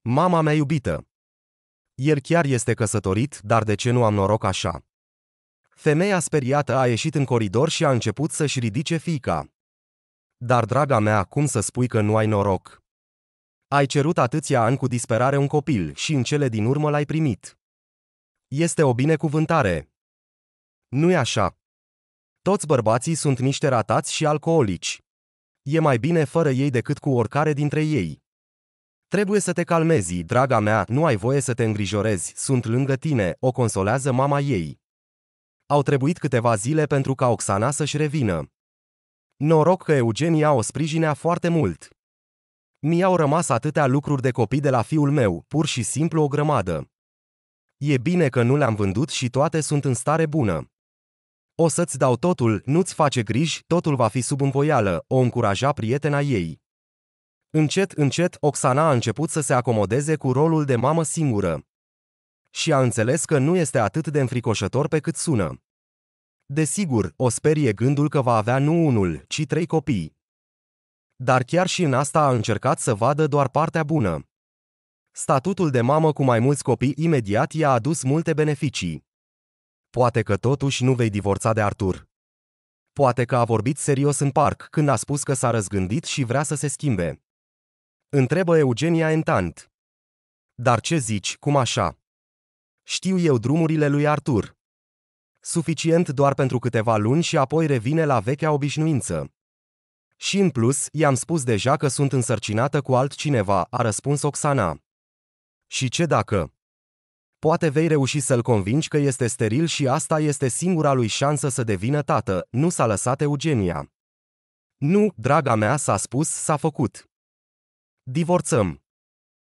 S1: Mama mea iubită! El chiar este căsătorit, dar de ce nu am noroc așa? Femeia speriată a ieșit în coridor și a început să-și ridice fica. Dar, draga mea, cum să spui că nu ai noroc? Ai cerut atâția ani cu disperare un copil și în cele din urmă l-ai primit. Este o binecuvântare. Nu-i așa. Toți bărbații sunt niște ratați și alcoolici. E mai bine fără ei decât cu oricare dintre ei. Trebuie să te calmezi, draga mea, nu ai voie să te îngrijorezi, sunt lângă tine, o consolează mama ei. Au trebuit câteva zile pentru ca Oxana să-și revină. Noroc că Eugenia o sprijinea foarte mult. Mi-au rămas atâtea lucruri de copii de la fiul meu, pur și simplu o grămadă. E bine că nu le-am vândut și toate sunt în stare bună. O să-ți dau totul, nu-ți face griji, totul va fi sub învoială, o încuraja prietena ei. Încet, încet, Oxana a început să se acomodeze cu rolul de mamă singură. Și a înțeles că nu este atât de înfricoșător pe cât sună. Desigur, o sperie gândul că va avea nu unul, ci trei copii. Dar chiar și în asta a încercat să vadă doar partea bună. Statutul de mamă cu mai mulți copii imediat i-a adus multe beneficii. Poate că totuși nu vei divorța de Artur. Poate că a vorbit serios în parc când a spus că s-a răzgândit și vrea să se schimbe. Întrebă Eugenia entant. Dar ce zici, cum așa? Știu eu drumurile lui Artur. Suficient doar pentru câteva luni și apoi revine la vechea obișnuință. Și în plus, i-am spus deja că sunt însărcinată cu altcineva, a răspuns Oxana. Și ce dacă? Poate vei reuși să-l convingi că este steril și asta este singura lui șansă să devină tată, nu s-a lăsat Eugenia. Nu, draga mea, s-a spus, s-a făcut. Divorțăm.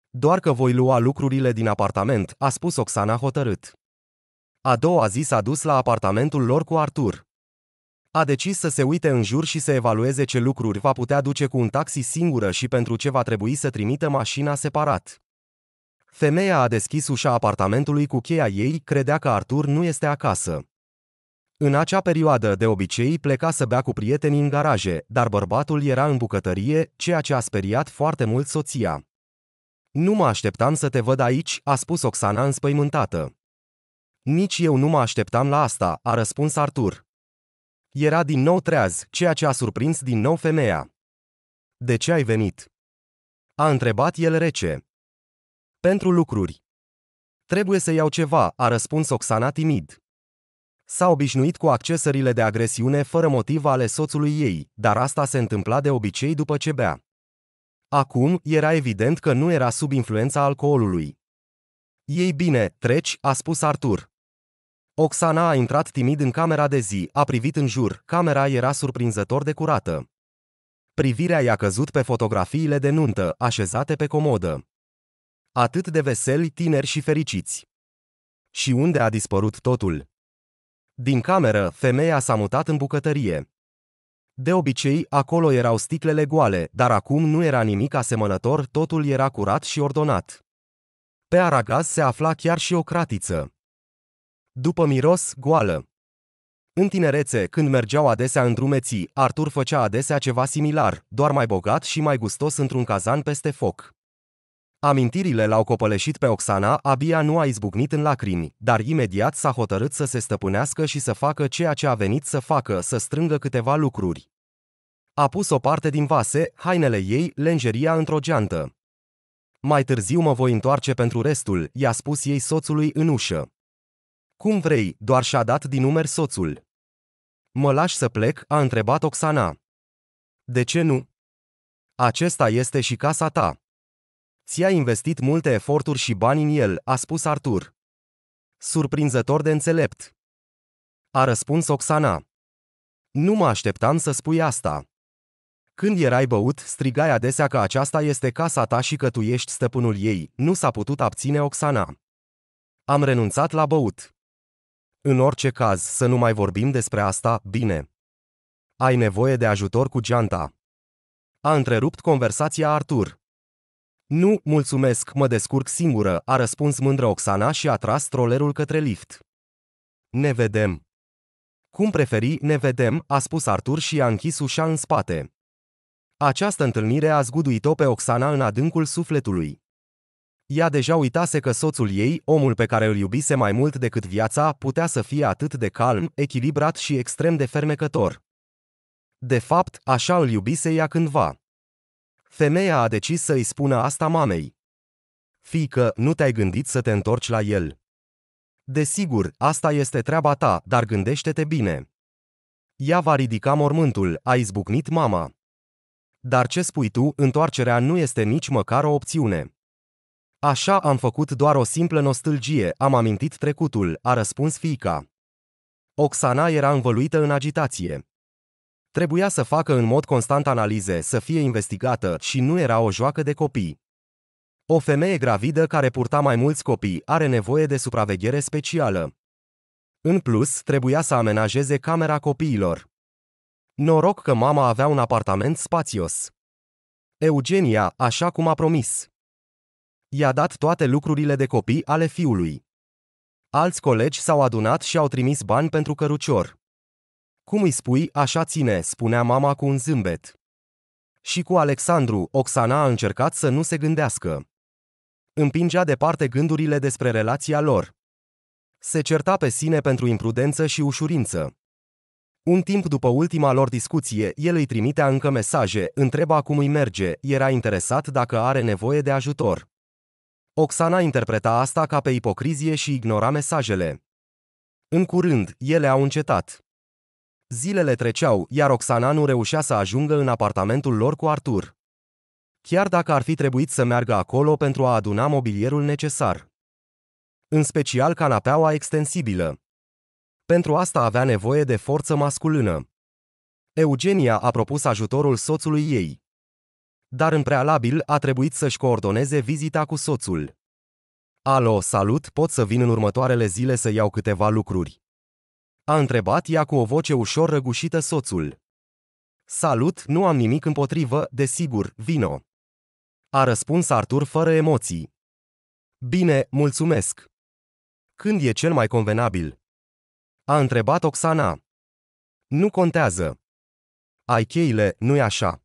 S1: Doar că voi lua lucrurile din apartament, a spus Oxana hotărât. A doua zi s-a dus la apartamentul lor cu Artur. A decis să se uite în jur și să evalueze ce lucruri va putea duce cu un taxi singură și pentru ce va trebui să trimită mașina separat. Femeia a deschis ușa apartamentului cu cheia ei, credea că Artur nu este acasă. În acea perioadă de obicei pleca să bea cu prietenii în garaje, dar bărbatul era în bucătărie, ceea ce a speriat foarte mult soția. Nu mă așteptam să te văd aici, a spus Oxana înspăimântată. Nici eu nu mă așteptam la asta, a răspuns Artur. Era din nou treaz, ceea ce a surprins din nou femeia. De ce ai venit? A întrebat el rece. Pentru lucruri. Trebuie să iau ceva, a răspuns Oxana timid. S-a obișnuit cu accesările de agresiune fără motiv ale soțului ei, dar asta se întâmpla de obicei după ce bea. Acum, era evident că nu era sub influența alcoolului. Ei bine, treci, a spus Artur. Oxana a intrat timid în camera de zi, a privit în jur, camera era surprinzător de curată. Privirea i-a căzut pe fotografiile de nuntă, așezate pe comodă. Atât de veseli, tineri și fericiți. Și unde a dispărut totul? Din cameră, femeia s-a mutat în bucătărie. De obicei, acolo erau sticlele goale, dar acum nu era nimic asemănător, totul era curat și ordonat. Pe aragaz se afla chiar și o cratiță. După miros, goală. În tinerețe, când mergeau adesea în drumeții, Artur făcea adesea ceva similar, doar mai bogat și mai gustos într-un cazan peste foc. Amintirile l-au copăleșit pe Oxana, abia nu a izbucnit în lacrimi, dar imediat s-a hotărât să se stăpânească și să facă ceea ce a venit să facă, să strângă câteva lucruri. A pus o parte din vase, hainele ei, lenjeria într-o geantă. Mai târziu mă voi întoarce pentru restul, i-a spus ei soțului în ușă. Cum vrei, doar și-a dat din numeri soțul. Mă lași să plec, a întrebat Oxana. De ce nu? Acesta este și casa ta. Ți-a investit multe eforturi și bani în el, a spus Artur. Surprinzător de înțelept. A răspuns Oxana. Nu mă așteptam să spui asta. Când erai băut, strigai adesea că aceasta este casa ta și că tu ești stăpânul ei, nu s-a putut abține Oxana. Am renunțat la băut. În orice caz, să nu mai vorbim despre asta, bine. Ai nevoie de ajutor cu geanta. A întrerupt conversația Artur. Nu, mulțumesc, mă descurc singură, a răspuns mândră Oxana și a tras trolerul către lift. Ne vedem. Cum preferi, ne vedem, a spus Artur și a închis ușa în spate. Această întâlnire a zguduit-o pe Oxana în adâncul sufletului. Ea deja uitase că soțul ei, omul pe care îl iubise mai mult decât viața, putea să fie atât de calm, echilibrat și extrem de fermecător. De fapt, așa îl iubise ea cândva. Femeia a decis să-i spună asta mamei. Fică, nu te-ai gândit să te întorci la el. Desigur, asta este treaba ta, dar gândește-te bine. Ea va ridica mormântul, a izbucnit mama. Dar ce spui tu, întoarcerea nu este nici măcar o opțiune. Așa am făcut doar o simplă nostalgie, am amintit trecutul, a răspuns fiica. Oxana era învăluită în agitație. Trebuia să facă în mod constant analize, să fie investigată și nu era o joacă de copii. O femeie gravidă care purta mai mulți copii are nevoie de supraveghere specială. În plus, trebuia să amenajeze camera copiilor. Noroc că mama avea un apartament spațios. Eugenia, așa cum a promis. I-a dat toate lucrurile de copii ale fiului. Alți colegi s-au adunat și au trimis bani pentru cărucior. Cum îi spui, așa ține, spunea mama cu un zâmbet. Și cu Alexandru, Oxana a încercat să nu se gândească. Împingea departe gândurile despre relația lor. Se certa pe sine pentru imprudență și ușurință. Un timp după ultima lor discuție, el îi trimitea încă mesaje, întreba cum îi merge, era interesat dacă are nevoie de ajutor. Oxana interpreta asta ca pe ipocrizie și ignora mesajele. În curând, ele au încetat. Zilele treceau, iar Oxana nu reușea să ajungă în apartamentul lor cu Artur. Chiar dacă ar fi trebuit să meargă acolo pentru a aduna mobilierul necesar. În special canapeaua extensibilă. Pentru asta avea nevoie de forță masculină. Eugenia a propus ajutorul soțului ei. Dar în prealabil a trebuit să-și coordoneze vizita cu soțul. Alo, salut, pot să vin în următoarele zile să iau câteva lucruri a întrebat ea cu o voce ușor răgușită soțul. Salut, nu am nimic împotrivă, desigur, vino. A răspuns Artur fără emoții. Bine, mulțumesc. Când e cel mai convenabil? A întrebat Oxana. Nu contează. Ai cheile, nu-i așa?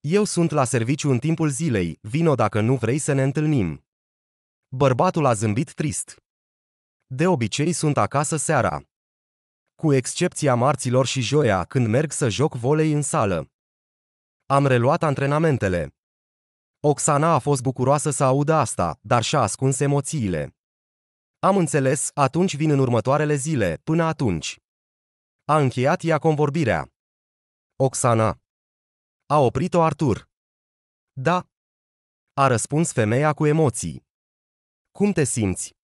S1: Eu sunt la serviciu în timpul zilei, vino dacă nu vrei să ne întâlnim. Bărbatul a zâmbit trist. De obicei sunt acasă seara cu excepția marților și joia, când merg să joc volei în sală. Am reluat antrenamentele. Oxana a fost bucuroasă să audă asta, dar și-a ascuns emoțiile. Am înțeles, atunci vin în următoarele zile, până atunci. A încheiat ea convorbirea. Oxana. A oprit-o Artur. Da. A răspuns femeia cu emoții. Cum te simți?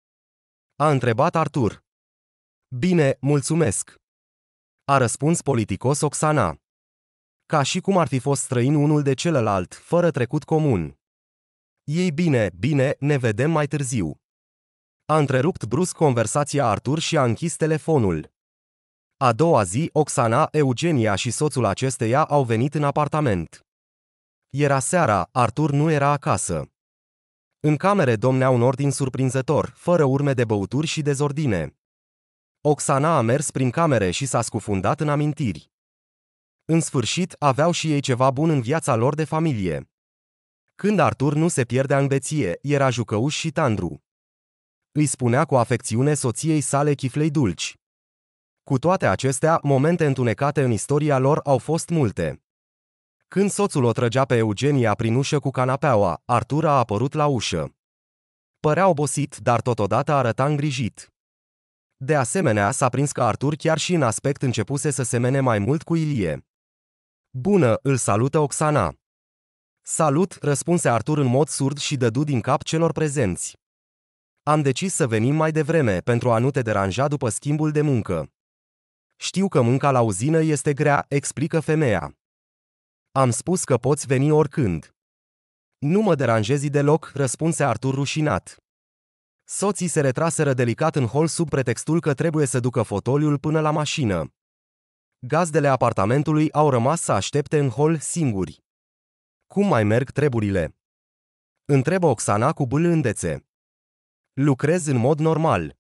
S1: A întrebat Artur. Bine, mulțumesc. A răspuns politicos Oxana. Ca și cum ar fi fost străin unul de celălalt, fără trecut comun. Ei bine, bine, ne vedem mai târziu. A întrerupt brusc conversația Artur și a închis telefonul. A doua zi, Oxana, Eugenia și soțul acesteia au venit în apartament. Era seara, Artur nu era acasă. În camere domnea un ordin surprinzător, fără urme de băuturi și dezordine. Oxana a mers prin camere și s-a scufundat în amintiri. În sfârșit, aveau și ei ceva bun în viața lor de familie. Când Artur nu se pierdea în beție, era jucăuș și tandru. Îi spunea cu afecțiune soției sale chiflei dulci. Cu toate acestea, momente întunecate în istoria lor au fost multe. Când soțul o trăgea pe Eugenia prin ușă cu canapeaua, Artur a apărut la ușă. Părea obosit, dar totodată arăta îngrijit. De asemenea, s-a prins că Artur chiar și în aspect începuse să semene mai mult cu Ilie. Bună, îl salută Oxana. Salut, răspunse Artur în mod surd și dădu din cap celor prezenți. Am decis să venim mai devreme pentru a nu te deranja după schimbul de muncă. Știu că munca la uzină este grea, explică femeia. Am spus că poți veni oricând. Nu mă deranjezi deloc, răspunse Artur rușinat. Soții se retraseră delicat în hol sub pretextul că trebuie să ducă fotoliul până la mașină. Gazdele apartamentului au rămas să aștepte în hol singuri. Cum mai merg treburile? Întrebă Oxana cu bâlândețe. Lucrez în mod normal.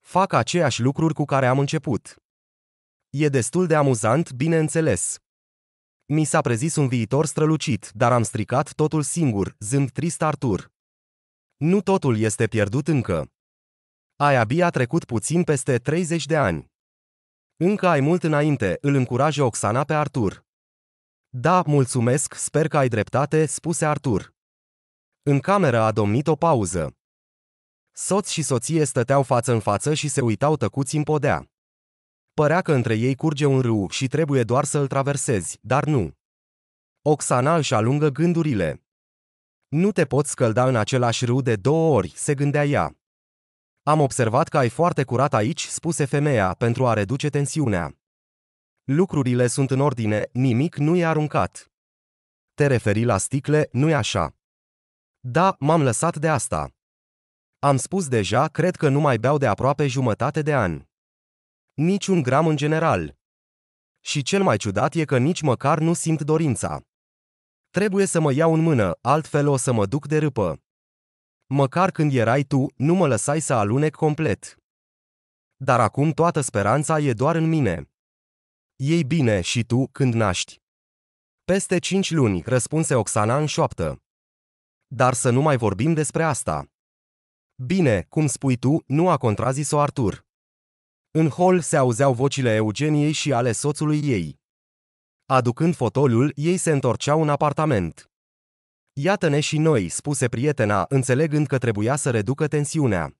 S1: Fac aceeași lucruri cu care am început. E destul de amuzant, bineînțeles. Mi s-a prezis un viitor strălucit, dar am stricat totul singur, zând trist Artur. Nu totul este pierdut încă. Ai abia trecut puțin peste 30 de ani. Încă ai mult înainte, îl încuraje Oxana pe Artur. Da, mulțumesc, sper că ai dreptate, spuse Artur. În cameră a domnit o pauză. Soț și soție stăteau față în față și se uitau tăcuți în podea. Părea că între ei curge un râu și trebuie doar să-l traversezi, dar nu. Oxana își alungă gândurile. Nu te poți scălda în același râu de două ori, se gândea ea. Am observat că ai foarte curat aici, spuse femeia, pentru a reduce tensiunea. Lucrurile sunt în ordine, nimic nu e aruncat. Te referi la sticle, nu-i așa? Da, m-am lăsat de asta. Am spus deja, cred că nu mai beau de aproape jumătate de an. Niciun gram în general. Și cel mai ciudat e că nici măcar nu simt dorința. Trebuie să mă iau în mână, altfel o să mă duc de râpă. Măcar când erai tu, nu mă lăsai să alunec complet. Dar acum toată speranța e doar în mine. Ei bine și tu când naști. Peste cinci luni, răspunse Oxana în șoaptă. Dar să nu mai vorbim despre asta. Bine, cum spui tu, nu a contrazis-o Artur. În hol se auzeau vocile Eugeniei și ale soțului ei. Aducând fotoliul, ei se întorceau în apartament. Iată-ne și noi, spuse prietena, înțelegând că trebuia să reducă tensiunea.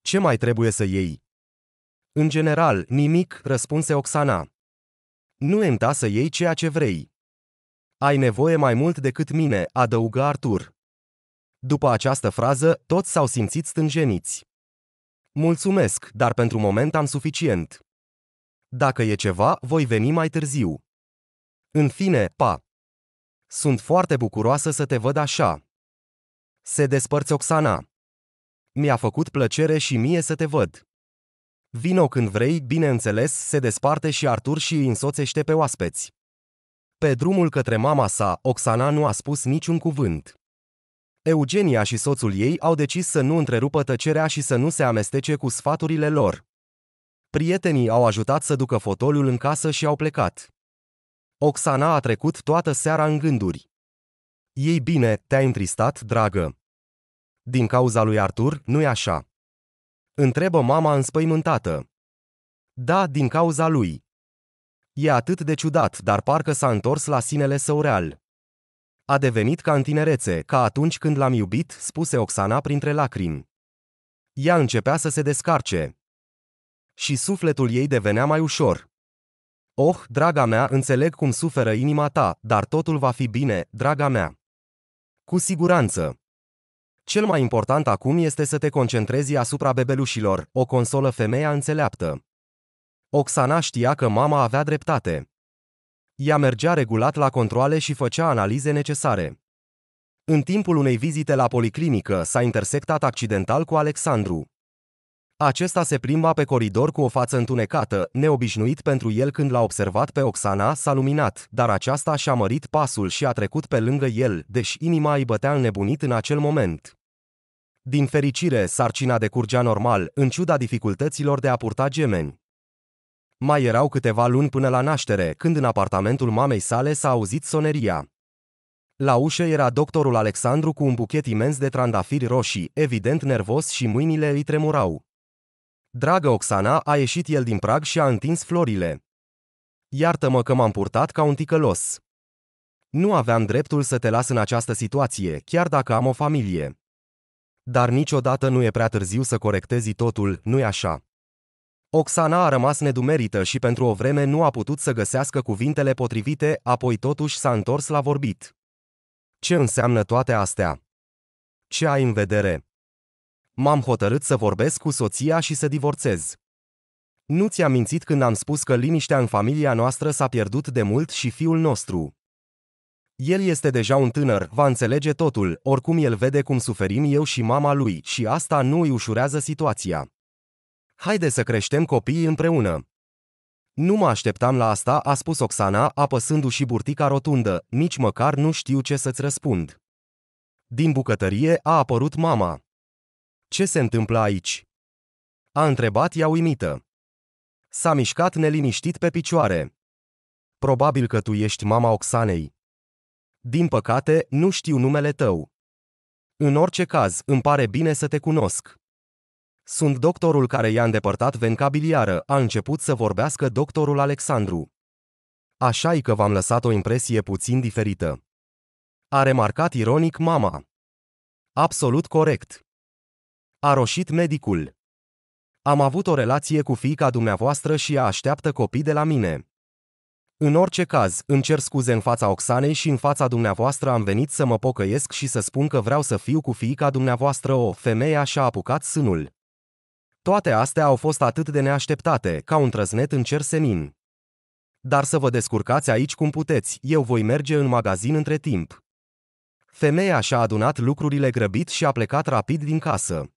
S1: Ce mai trebuie să iei? În general, nimic, răspunse Oxana. Nu îmta să iei ceea ce vrei. Ai nevoie mai mult decât mine, adăugă Artur. După această frază, toți s-au simțit stânjeniți. Mulțumesc, dar pentru moment am suficient. Dacă e ceva, voi veni mai târziu. În fine, pa! Sunt foarte bucuroasă să te văd așa. Se despărți Oxana. Mi-a făcut plăcere și mie să te văd. Vino când vrei, bineînțeles, se desparte și Artur și îi însoțește pe oaspeți. Pe drumul către mama sa, Oxana nu a spus niciun cuvânt. Eugenia și soțul ei au decis să nu întrerupă tăcerea și să nu se amestece cu sfaturile lor. Prietenii au ajutat să ducă fotoliul în casă și au plecat. Oxana a trecut toată seara în gânduri. Ei bine, te-ai întristat, dragă. Din cauza lui Artur, nu-i așa? Întrebă mama înspăimântată. Da, din cauza lui. E atât de ciudat, dar parcă s-a întors la sinele său real. A devenit ca în tinerețe, ca atunci când l-am iubit, spuse Oxana printre lacrimi. Ea începea să se descarce. Și sufletul ei devenea mai ușor. Oh, draga mea, înțeleg cum suferă inima ta, dar totul va fi bine, draga mea. Cu siguranță. Cel mai important acum este să te concentrezi asupra bebelușilor, o consolă femeia înțeleaptă. Oxana știa că mama avea dreptate. Ea mergea regulat la controle și făcea analize necesare. În timpul unei vizite la policlinică s-a intersectat accidental cu Alexandru. Acesta se plimba pe coridor cu o față întunecată, neobișnuit pentru el când l-a observat pe Oxana, s-a luminat, dar aceasta și-a mărit pasul și a trecut pe lângă el, deși inima îi bătea înnebunit în acel moment. Din fericire, sarcina decurgea normal, în ciuda dificultăților de a purta gemeni. Mai erau câteva luni până la naștere, când în apartamentul mamei sale s-a auzit soneria. La ușă era doctorul Alexandru cu un buchet imens de trandafiri roșii, evident nervos și mâinile îi tremurau. Dragă Oxana, a ieșit el din prag și a întins florile. Iartă-mă că m-am purtat ca un ticălos. Nu aveam dreptul să te las în această situație, chiar dacă am o familie. Dar niciodată nu e prea târziu să corectezi totul, nu-i așa? Oxana a rămas nedumerită și pentru o vreme nu a putut să găsească cuvintele potrivite, apoi totuși s-a întors la vorbit. Ce înseamnă toate astea? Ce ai în vedere? M-am hotărât să vorbesc cu soția și să divorțez. Nu ți-am mințit când am spus că liniștea în familia noastră s-a pierdut de mult și fiul nostru. El este deja un tânăr, va înțelege totul, oricum el vede cum suferim eu și mama lui și asta nu îi ușurează situația. Haide să creștem copiii împreună. Nu mă așteptam la asta, a spus Oxana, apăsându-și burtica rotundă, nici măcar nu știu ce să-ți răspund. Din bucătărie a apărut mama. Ce se întâmplă aici? A întrebat ea uimită. S-a mișcat neliniștit pe picioare. Probabil că tu ești mama Oxanei. Din păcate, nu știu numele tău. În orice caz, îmi pare bine să te cunosc. Sunt doctorul care i-a îndepărtat venca biliară, a început să vorbească doctorul Alexandru. așa e că v-am lăsat o impresie puțin diferită. A remarcat ironic mama. Absolut corect. A roșit medicul. Am avut o relație cu fiica dumneavoastră și ea așteaptă copii de la mine. În orice caz, îmi cer scuze în fața Oxanei și în fața dumneavoastră am venit să mă pocăiesc și să spun că vreau să fiu cu fiica dumneavoastră o, femeie și-a apucat sânul. Toate astea au fost atât de neașteptate, ca un trăznet în cer senin. Dar să vă descurcați aici cum puteți, eu voi merge în magazin între timp. Femeia și-a adunat lucrurile grăbit și a plecat rapid din casă.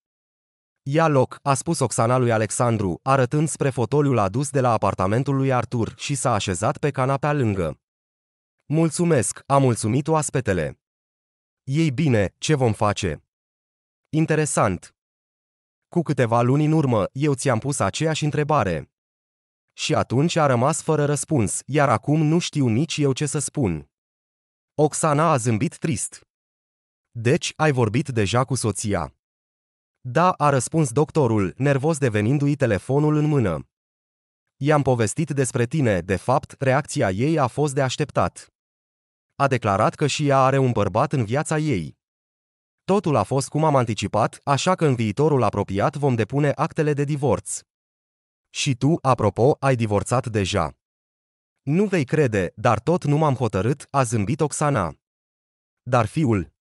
S1: Ia loc, a spus Oxana lui Alexandru, arătând spre fotoliul adus de la apartamentul lui Artur și s-a așezat pe canapea lângă. Mulțumesc, a mulțumit oaspetele. Ei bine, ce vom face? Interesant. Cu câteva luni în urmă, eu ți-am pus aceeași întrebare. Și atunci a rămas fără răspuns, iar acum nu știu nici eu ce să spun. Oxana a zâmbit trist. Deci, ai vorbit deja cu soția. Da, a răspuns doctorul, nervos devenindu-i telefonul în mână. I-am povestit despre tine, de fapt, reacția ei a fost de așteptat. A declarat că și ea are un bărbat în viața ei. Totul a fost cum am anticipat, așa că în viitorul apropiat vom depune actele de divorț. Și tu, apropo, ai divorțat deja. Nu vei crede, dar tot nu m-am hotărât, a zâmbit Oxana. Dar fiul.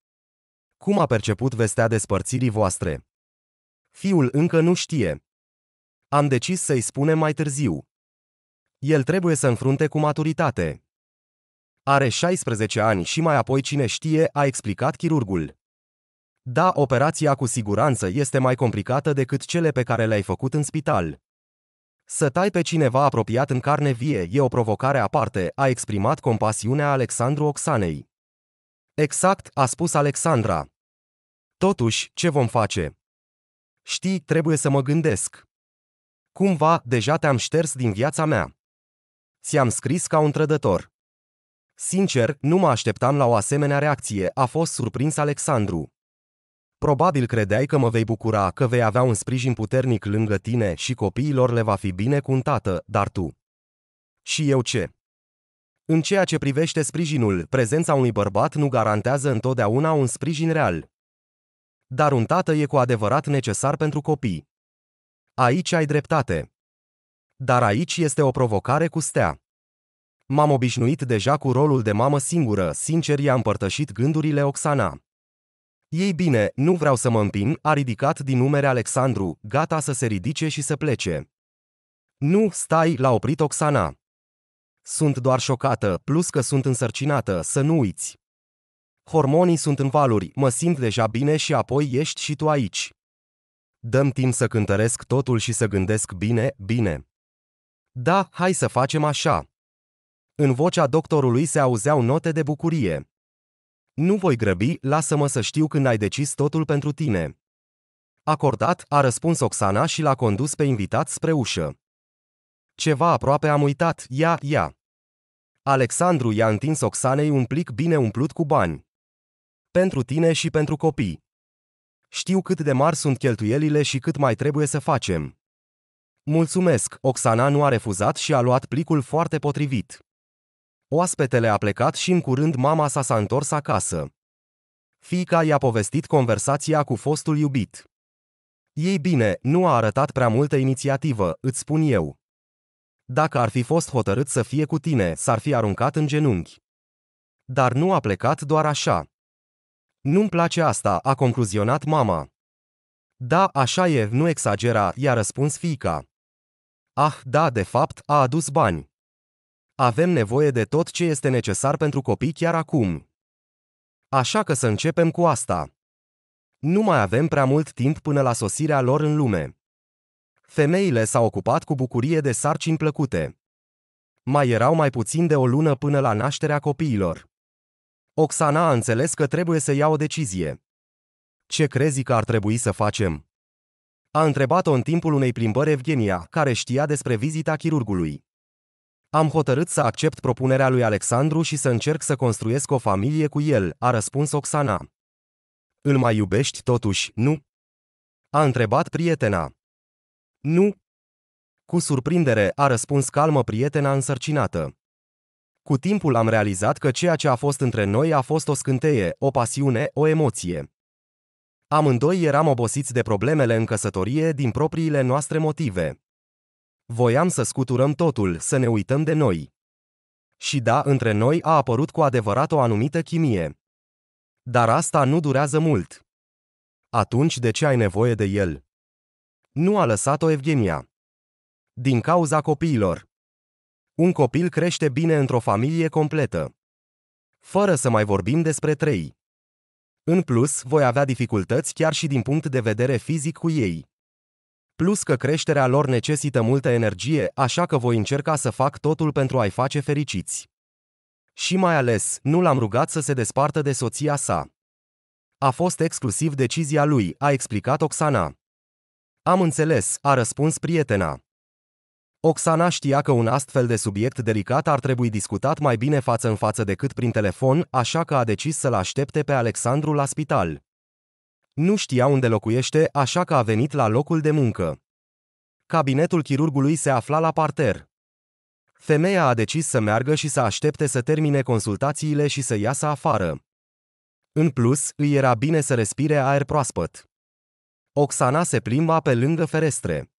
S1: Cum a perceput vestea despărțirii voastre? Fiul încă nu știe. Am decis să-i spunem mai târziu. El trebuie să înfrunte cu maturitate. Are 16 ani și mai apoi cine știe, a explicat chirurgul. Da, operația cu siguranță este mai complicată decât cele pe care le-ai făcut în spital. Să tai pe cineva apropiat în carne vie e o provocare aparte, a exprimat compasiunea Alexandru Oxanei. Exact, a spus Alexandra. Totuși, ce vom face? Știi, trebuie să mă gândesc. Cumva, deja te-am șters din viața mea. Ți-am scris ca un trădător. Sincer, nu mă așteptam la o asemenea reacție, a fost surprins Alexandru. Probabil credeai că mă vei bucura, că vei avea un sprijin puternic lângă tine și copiilor le va fi bine cu un tată, dar tu. Și eu ce? În ceea ce privește sprijinul, prezența unui bărbat nu garantează întotdeauna un sprijin real. Dar un tată e cu adevărat necesar pentru copii. Aici ai dreptate. Dar aici este o provocare cu stea. M-am obișnuit deja cu rolul de mamă singură, sincer i-a împărtășit gândurile Oxana. Ei bine, nu vreau să mă împin, a ridicat din numere Alexandru, gata să se ridice și să plece. Nu, stai, l-a oprit Oxana. Sunt doar șocată, plus că sunt însărcinată, să nu uiți. Hormonii sunt în valuri, mă simt deja bine și apoi ești și tu aici. Dăm timp să cântăresc totul și să gândesc bine, bine. Da, hai să facem așa. În vocea doctorului se auzeau note de bucurie. Nu voi grăbi, lasă-mă să știu când ai decis totul pentru tine. Acordat, a răspuns Oxana și l-a condus pe invitat spre ușă. Ceva aproape am uitat, ia, ia. Alexandru i-a întins Oxanei un plic bine umplut cu bani pentru tine și pentru copii. Știu cât de mari sunt cheltuielile și cât mai trebuie să facem. Mulțumesc, Oxana nu a refuzat și a luat plicul foarte potrivit. Oaspetele a plecat și în curând mama sa s-a întors acasă. Fica i-a povestit conversația cu fostul iubit. Ei bine, nu a arătat prea multă inițiativă, îți spun eu. Dacă ar fi fost hotărât să fie cu tine, s-ar fi aruncat în genunchi. Dar nu a plecat doar așa. Nu-mi place asta, a concluzionat mama. Da, așa e, nu exagera, i-a răspuns fiica. Ah, da, de fapt, a adus bani. Avem nevoie de tot ce este necesar pentru copii chiar acum. Așa că să începem cu asta. Nu mai avem prea mult timp până la sosirea lor în lume. Femeile s-au ocupat cu bucurie de sarcini plăcute. Mai erau mai puțin de o lună până la nașterea copiilor. Oxana a înțeles că trebuie să ia o decizie. Ce crezi că ar trebui să facem? A întrebat-o în timpul unei plimbări Evgenia, care știa despre vizita chirurgului. Am hotărât să accept propunerea lui Alexandru și să încerc să construiesc o familie cu el, a răspuns Oxana. Îl mai iubești totuși, nu? A întrebat prietena. Nu. Cu surprindere, a răspuns calmă prietena însărcinată. Cu timpul am realizat că ceea ce a fost între noi a fost o scânteie, o pasiune, o emoție. Amândoi eram obosiți de problemele în căsătorie din propriile noastre motive. Voiam să scuturăm totul, să ne uităm de noi. Și da, între noi a apărut cu adevărat o anumită chimie. Dar asta nu durează mult. Atunci de ce ai nevoie de el? Nu a lăsat-o Evgenia. Din cauza copiilor. Un copil crește bine într-o familie completă. Fără să mai vorbim despre trei. În plus, voi avea dificultăți chiar și din punct de vedere fizic cu ei. Plus că creșterea lor necesită multă energie, așa că voi încerca să fac totul pentru a-i face fericiți. Și mai ales, nu l-am rugat să se despartă de soția sa. A fost exclusiv decizia lui, a explicat Oxana. Am înțeles, a răspuns prietena. Oxana știa că un astfel de subiect delicat ar trebui discutat mai bine față în față decât prin telefon, așa că a decis să-l aștepte pe Alexandru la spital. Nu știa unde locuiește, așa că a venit la locul de muncă. Cabinetul chirurgului se afla la parter. Femeia a decis să meargă și să aștepte să termine consultațiile și să iasă afară. În plus, îi era bine să respire aer proaspăt. Oxana se plimba pe lângă ferestre.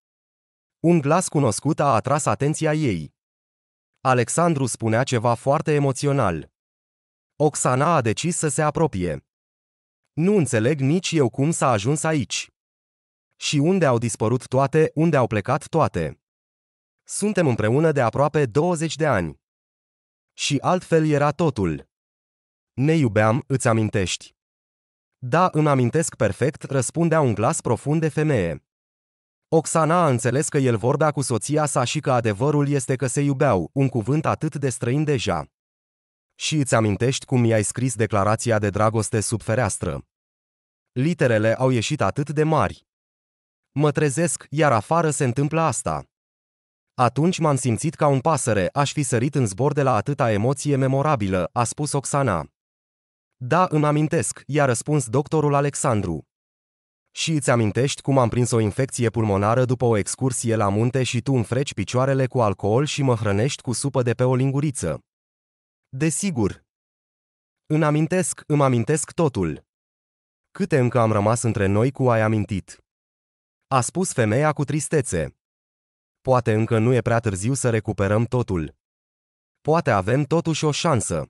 S1: Un glas cunoscut a atras atenția ei. Alexandru spunea ceva foarte emoțional. Oxana a decis să se apropie. Nu înțeleg nici eu cum s-a ajuns aici. Și unde au dispărut toate, unde au plecat toate. Suntem împreună de aproape 20 de ani. Și altfel era totul. Ne iubeam, îți amintești? Da, îmi amintesc perfect, răspundea un glas profund de femeie. Oxana a înțeles că el vorbea cu soția sa și că adevărul este că se iubeau, un cuvânt atât de străin deja. Și îți amintești cum i-ai scris declarația de dragoste sub fereastră. Literele au ieșit atât de mari. Mă trezesc, iar afară se întâmplă asta. Atunci m-am simțit ca un pasăre, aș fi sărit în zbor de la atâta emoție memorabilă, a spus Oxana. Da, îmi amintesc, i-a răspuns doctorul Alexandru și îți amintești cum am prins o infecție pulmonară după o excursie la munte și tu îmi picioarele cu alcool și mă hrănești cu supă de pe o linguriță. Desigur. Îmi amintesc, îmi amintesc totul. Câte încă am rămas între noi cu ai amintit? A spus femeia cu tristețe. Poate încă nu e prea târziu să recuperăm totul. Poate avem totuși o șansă.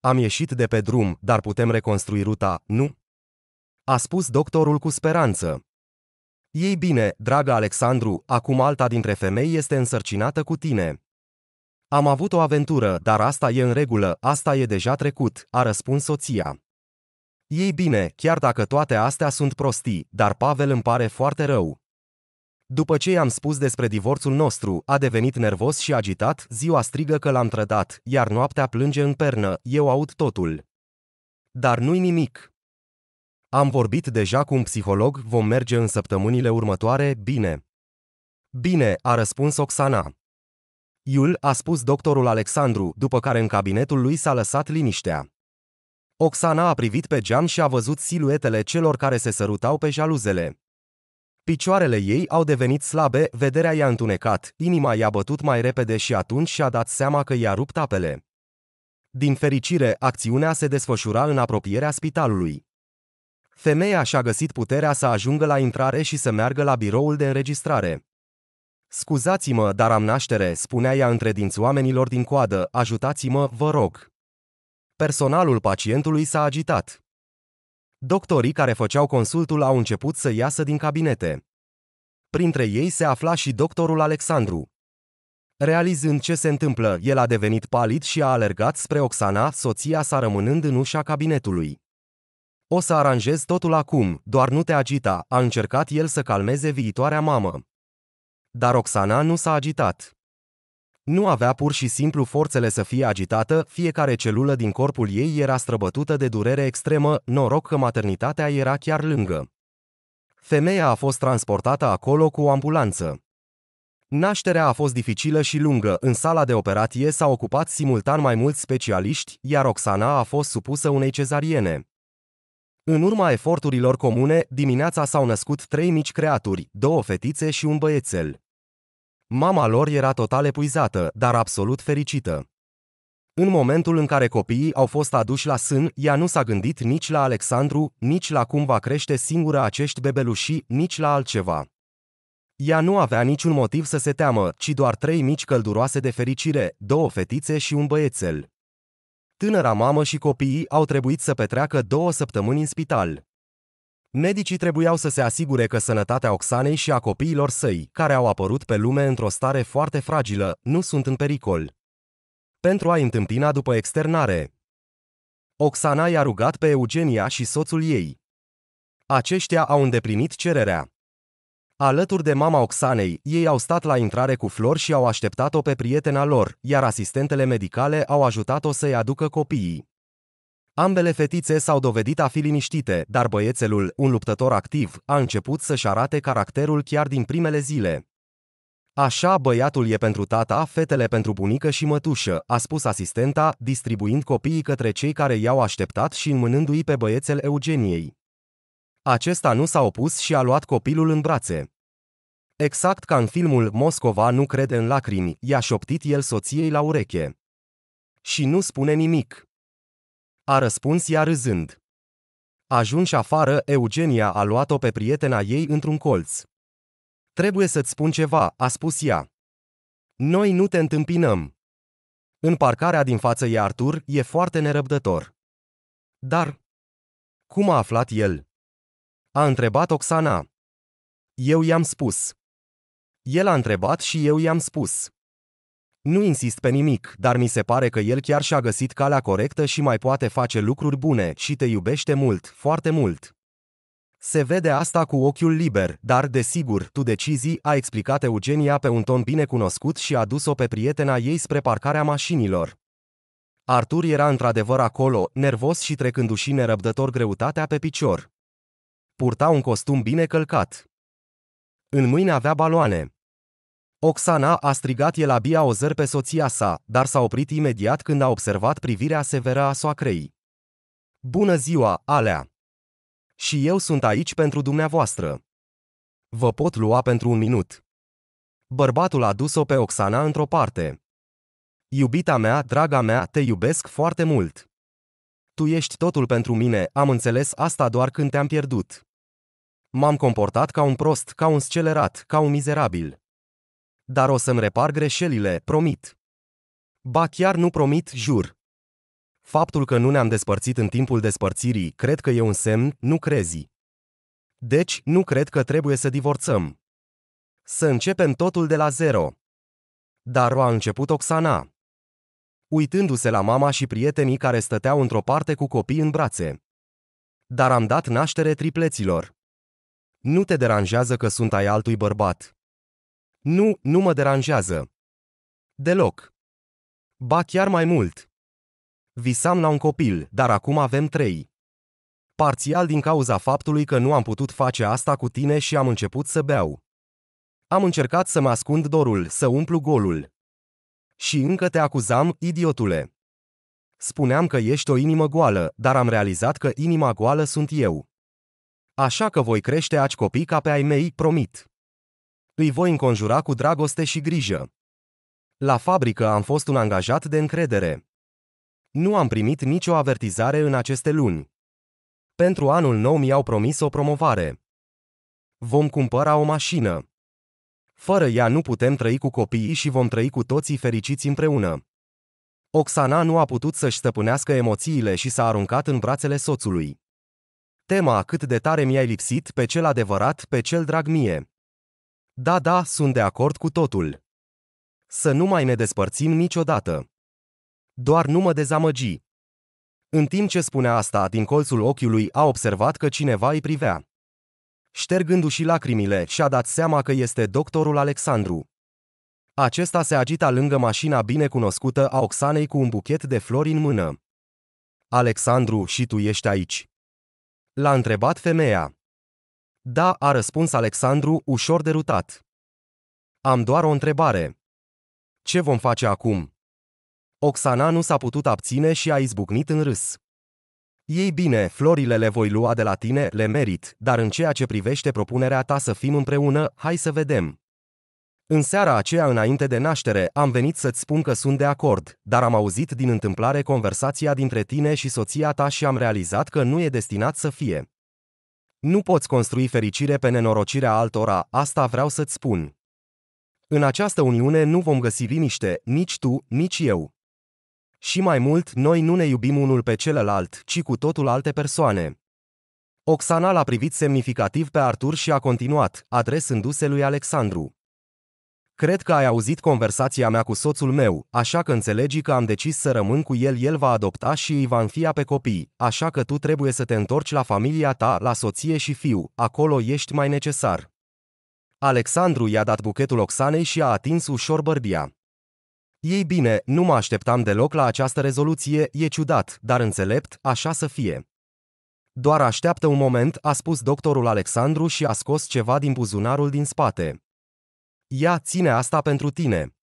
S1: Am ieșit de pe drum, dar putem reconstrui ruta, nu? a spus doctorul cu speranță. Ei bine, dragă Alexandru, acum alta dintre femei este însărcinată cu tine. Am avut o aventură, dar asta e în regulă, asta e deja trecut, a răspuns soția. Ei bine, chiar dacă toate astea sunt prostii, dar Pavel îmi pare foarte rău. După ce i-am spus despre divorțul nostru, a devenit nervos și agitat, ziua strigă că l-am trădat, iar noaptea plânge în pernă, eu aud totul. Dar nu-i nimic. Am vorbit deja cu un psiholog, vom merge în săptămânile următoare, bine. Bine, a răspuns Oxana. Iul, a spus doctorul Alexandru, după care în cabinetul lui s-a lăsat liniștea. Oxana a privit pe geam și a văzut siluetele celor care se sărutau pe jaluzele. Picioarele ei au devenit slabe, vederea i-a întunecat, inima i-a bătut mai repede și atunci și-a dat seama că i-a rupt apele. Din fericire, acțiunea se desfășura în apropierea spitalului. Femeia și-a găsit puterea să ajungă la intrare și să meargă la biroul de înregistrare. Scuzați-mă, dar am naștere, spunea ea între dinți oamenilor din coadă, ajutați-mă, vă rog. Personalul pacientului s-a agitat. Doctorii care făceau consultul au început să iasă din cabinete. Printre ei se afla și doctorul Alexandru. Realizând ce se întâmplă, el a devenit palid și a alergat spre Oxana, soția sa rămânând în ușa cabinetului. O să aranjez totul acum, doar nu te agita, a încercat el să calmeze viitoarea mamă. Dar Oxana nu s-a agitat. Nu avea pur și simplu forțele să fie agitată, fiecare celulă din corpul ei era străbătută de durere extremă, noroc că maternitatea era chiar lângă. Femeia a fost transportată acolo cu o ambulanță. Nașterea a fost dificilă și lungă, în sala de operație s-au ocupat simultan mai mulți specialiști, iar Oxana a fost supusă unei cezariene. În urma eforturilor comune, dimineața s-au născut trei mici creaturi, două fetițe și un băiețel. Mama lor era total epuizată, dar absolut fericită. În momentul în care copiii au fost aduși la sân, ea nu s-a gândit nici la Alexandru, nici la cum va crește singură acești bebeluși, nici la altceva. Ea nu avea niciun motiv să se teamă, ci doar trei mici călduroase de fericire, două fetițe și un băiețel. Tânăra mamă și copiii au trebuit să petreacă două săptămâni în spital. Medicii trebuiau să se asigure că sănătatea Oxanei și a copiilor săi, care au apărut pe lume într-o stare foarte fragilă, nu sunt în pericol. Pentru a întâmpina după externare, Oxana i-a rugat pe Eugenia și soțul ei. Aceștia au îndeplinit cererea. Alături de mama Oxanei, ei au stat la intrare cu flori și au așteptat-o pe prietena lor, iar asistentele medicale au ajutat-o să-i aducă copiii. Ambele fetițe s-au dovedit a fi liniștite, dar băiețelul, un luptător activ, a început să-și arate caracterul chiar din primele zile. Așa băiatul e pentru tata, fetele pentru bunică și mătușă, a spus asistenta, distribuind copiii către cei care i-au așteptat și înmânându-i pe băiețel Eugeniei. Acesta nu s-a opus și a luat copilul în brațe. Exact ca în filmul Moscova nu crede în lacrimi, i-a șoptit el soției la ureche. Și nu spune nimic. A răspuns ea râzând. Ajunși afară, Eugenia a luat-o pe prietena ei într-un colț. Trebuie să-ți spun ceva, a spus ea. Noi nu te întâmpinăm. În parcarea din față e Artur, e foarte nerăbdător. Dar, cum a aflat el? A întrebat Oxana. Eu i-am spus. El a întrebat și eu i-am spus. Nu insist pe nimic, dar mi se pare că el chiar și-a găsit calea corectă și mai poate face lucruri bune și te iubește mult, foarte mult. Se vede asta cu ochiul liber, dar, desigur, tu decizii, a explicat Eugenia pe un ton bine cunoscut și a dus-o pe prietena ei spre parcarea mașinilor. Artur era într-adevăr acolo, nervos și trecându-și nerăbdător greutatea pe picior. Purta un costum bine călcat. În mâini avea baloane. Oxana a strigat el abia o zăr pe soția sa, dar s-a oprit imediat când a observat privirea severă a soacrei. Bună ziua, Alea! Și eu sunt aici pentru dumneavoastră. Vă pot lua pentru un minut. Bărbatul a dus-o pe Oxana într-o parte. Iubita mea, draga mea, te iubesc foarte mult tu ești totul pentru mine, am înțeles asta doar când te-am pierdut. M-am comportat ca un prost, ca un scelerat, ca un mizerabil. Dar o să-mi repar greșelile, promit. Ba chiar nu promit, jur. Faptul că nu ne-am despărțit în timpul despărțirii, cred că e un semn, nu crezi. Deci, nu cred că trebuie să divorțăm. Să începem totul de la zero. Dar o a început Oxana uitându-se la mama și prietenii care stăteau într-o parte cu copii în brațe. Dar am dat naștere tripleților. Nu te deranjează că sunt ai altui bărbat. Nu, nu mă deranjează. Deloc. Ba chiar mai mult. Visam la un copil, dar acum avem trei. Parțial din cauza faptului că nu am putut face asta cu tine și am început să beau. Am încercat să mă ascund dorul, să umplu golul, și încă te acuzam, idiotule. Spuneam că ești o inimă goală, dar am realizat că inima goală sunt eu. Așa că voi crește aci copii ca pe ai mei, promit. Îi voi înconjura cu dragoste și grijă. La fabrică am fost un angajat de încredere. Nu am primit nicio avertizare în aceste luni. Pentru anul nou mi-au promis o promovare. Vom cumpăra o mașină. Fără ea nu putem trăi cu copiii și vom trăi cu toții fericiți împreună. Oxana nu a putut să-și stăpânească emoțiile și s-a aruncat în brațele soțului. Tema cât de tare mi-ai lipsit, pe cel adevărat, pe cel drag mie. Da, da, sunt de acord cu totul. Să nu mai ne despărțim niciodată. Doar nu mă dezamăgi. În timp ce spunea asta, din colțul ochiului a observat că cineva îi privea. Ștergându-și lacrimile, și-a dat seama că este doctorul Alexandru. Acesta se agita lângă mașina binecunoscută a Oxanei cu un buchet de flori în mână. Alexandru, și tu ești aici? L-a întrebat femeia. Da, a răspuns Alexandru, ușor derutat. Am doar o întrebare. Ce vom face acum? Oxana nu s-a putut abține și a izbucnit în râs. Ei bine, florile le voi lua de la tine, le merit, dar în ceea ce privește propunerea ta să fim împreună, hai să vedem. În seara aceea înainte de naștere, am venit să-ți spun că sunt de acord, dar am auzit din întâmplare conversația dintre tine și soția ta și am realizat că nu e destinat să fie. Nu poți construi fericire pe nenorocirea altora, asta vreau să-ți spun. În această uniune nu vom găsi liniște, nici tu, nici eu. Și mai mult, noi nu ne iubim unul pe celălalt, ci cu totul alte persoane. Oxana l-a privit semnificativ pe Artur și a continuat, adresându-se lui Alexandru. Cred că ai auzit conversația mea cu soțul meu, așa că înțelegi că am decis să rămân cu el, el va adopta și îi va înfia pe copii, așa că tu trebuie să te întorci la familia ta, la soție și fiu, acolo ești mai necesar. Alexandru i-a dat buchetul Oxanei și a atins ușor bărbia. Ei bine, nu mă așteptam deloc la această rezoluție, e ciudat, dar înțelept, așa să fie. Doar așteaptă un moment, a spus doctorul Alexandru și a scos ceva din buzunarul din spate. Ia, ține asta pentru tine.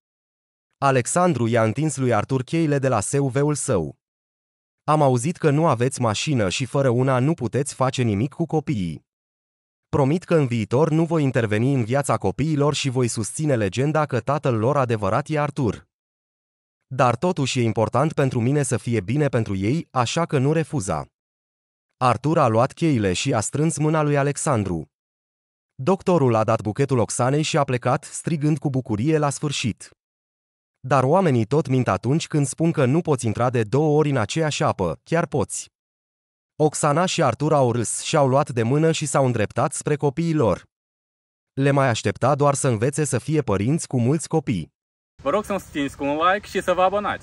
S1: Alexandru i-a întins lui Artur cheile de la SUV-ul său. Am auzit că nu aveți mașină și fără una nu puteți face nimic cu copiii. Promit că în viitor nu voi interveni în viața copiilor și voi susține legenda că tatăl lor adevărat e Artur dar totuși e important pentru mine să fie bine pentru ei, așa că nu refuza. Artur a luat cheile și a strâns mâna lui Alexandru. Doctorul a dat buchetul Oxanei și a plecat, strigând cu bucurie la sfârșit. Dar oamenii tot mint atunci când spun că nu poți intra de două ori în aceeași apă, chiar poți. Oxana și Artur au râs și au luat de mână și s-au îndreptat spre copiii lor. Le mai aștepta doar să învețe să fie părinți cu mulți copii. Vă rog să nu stătiți cu un like și să vă abonați.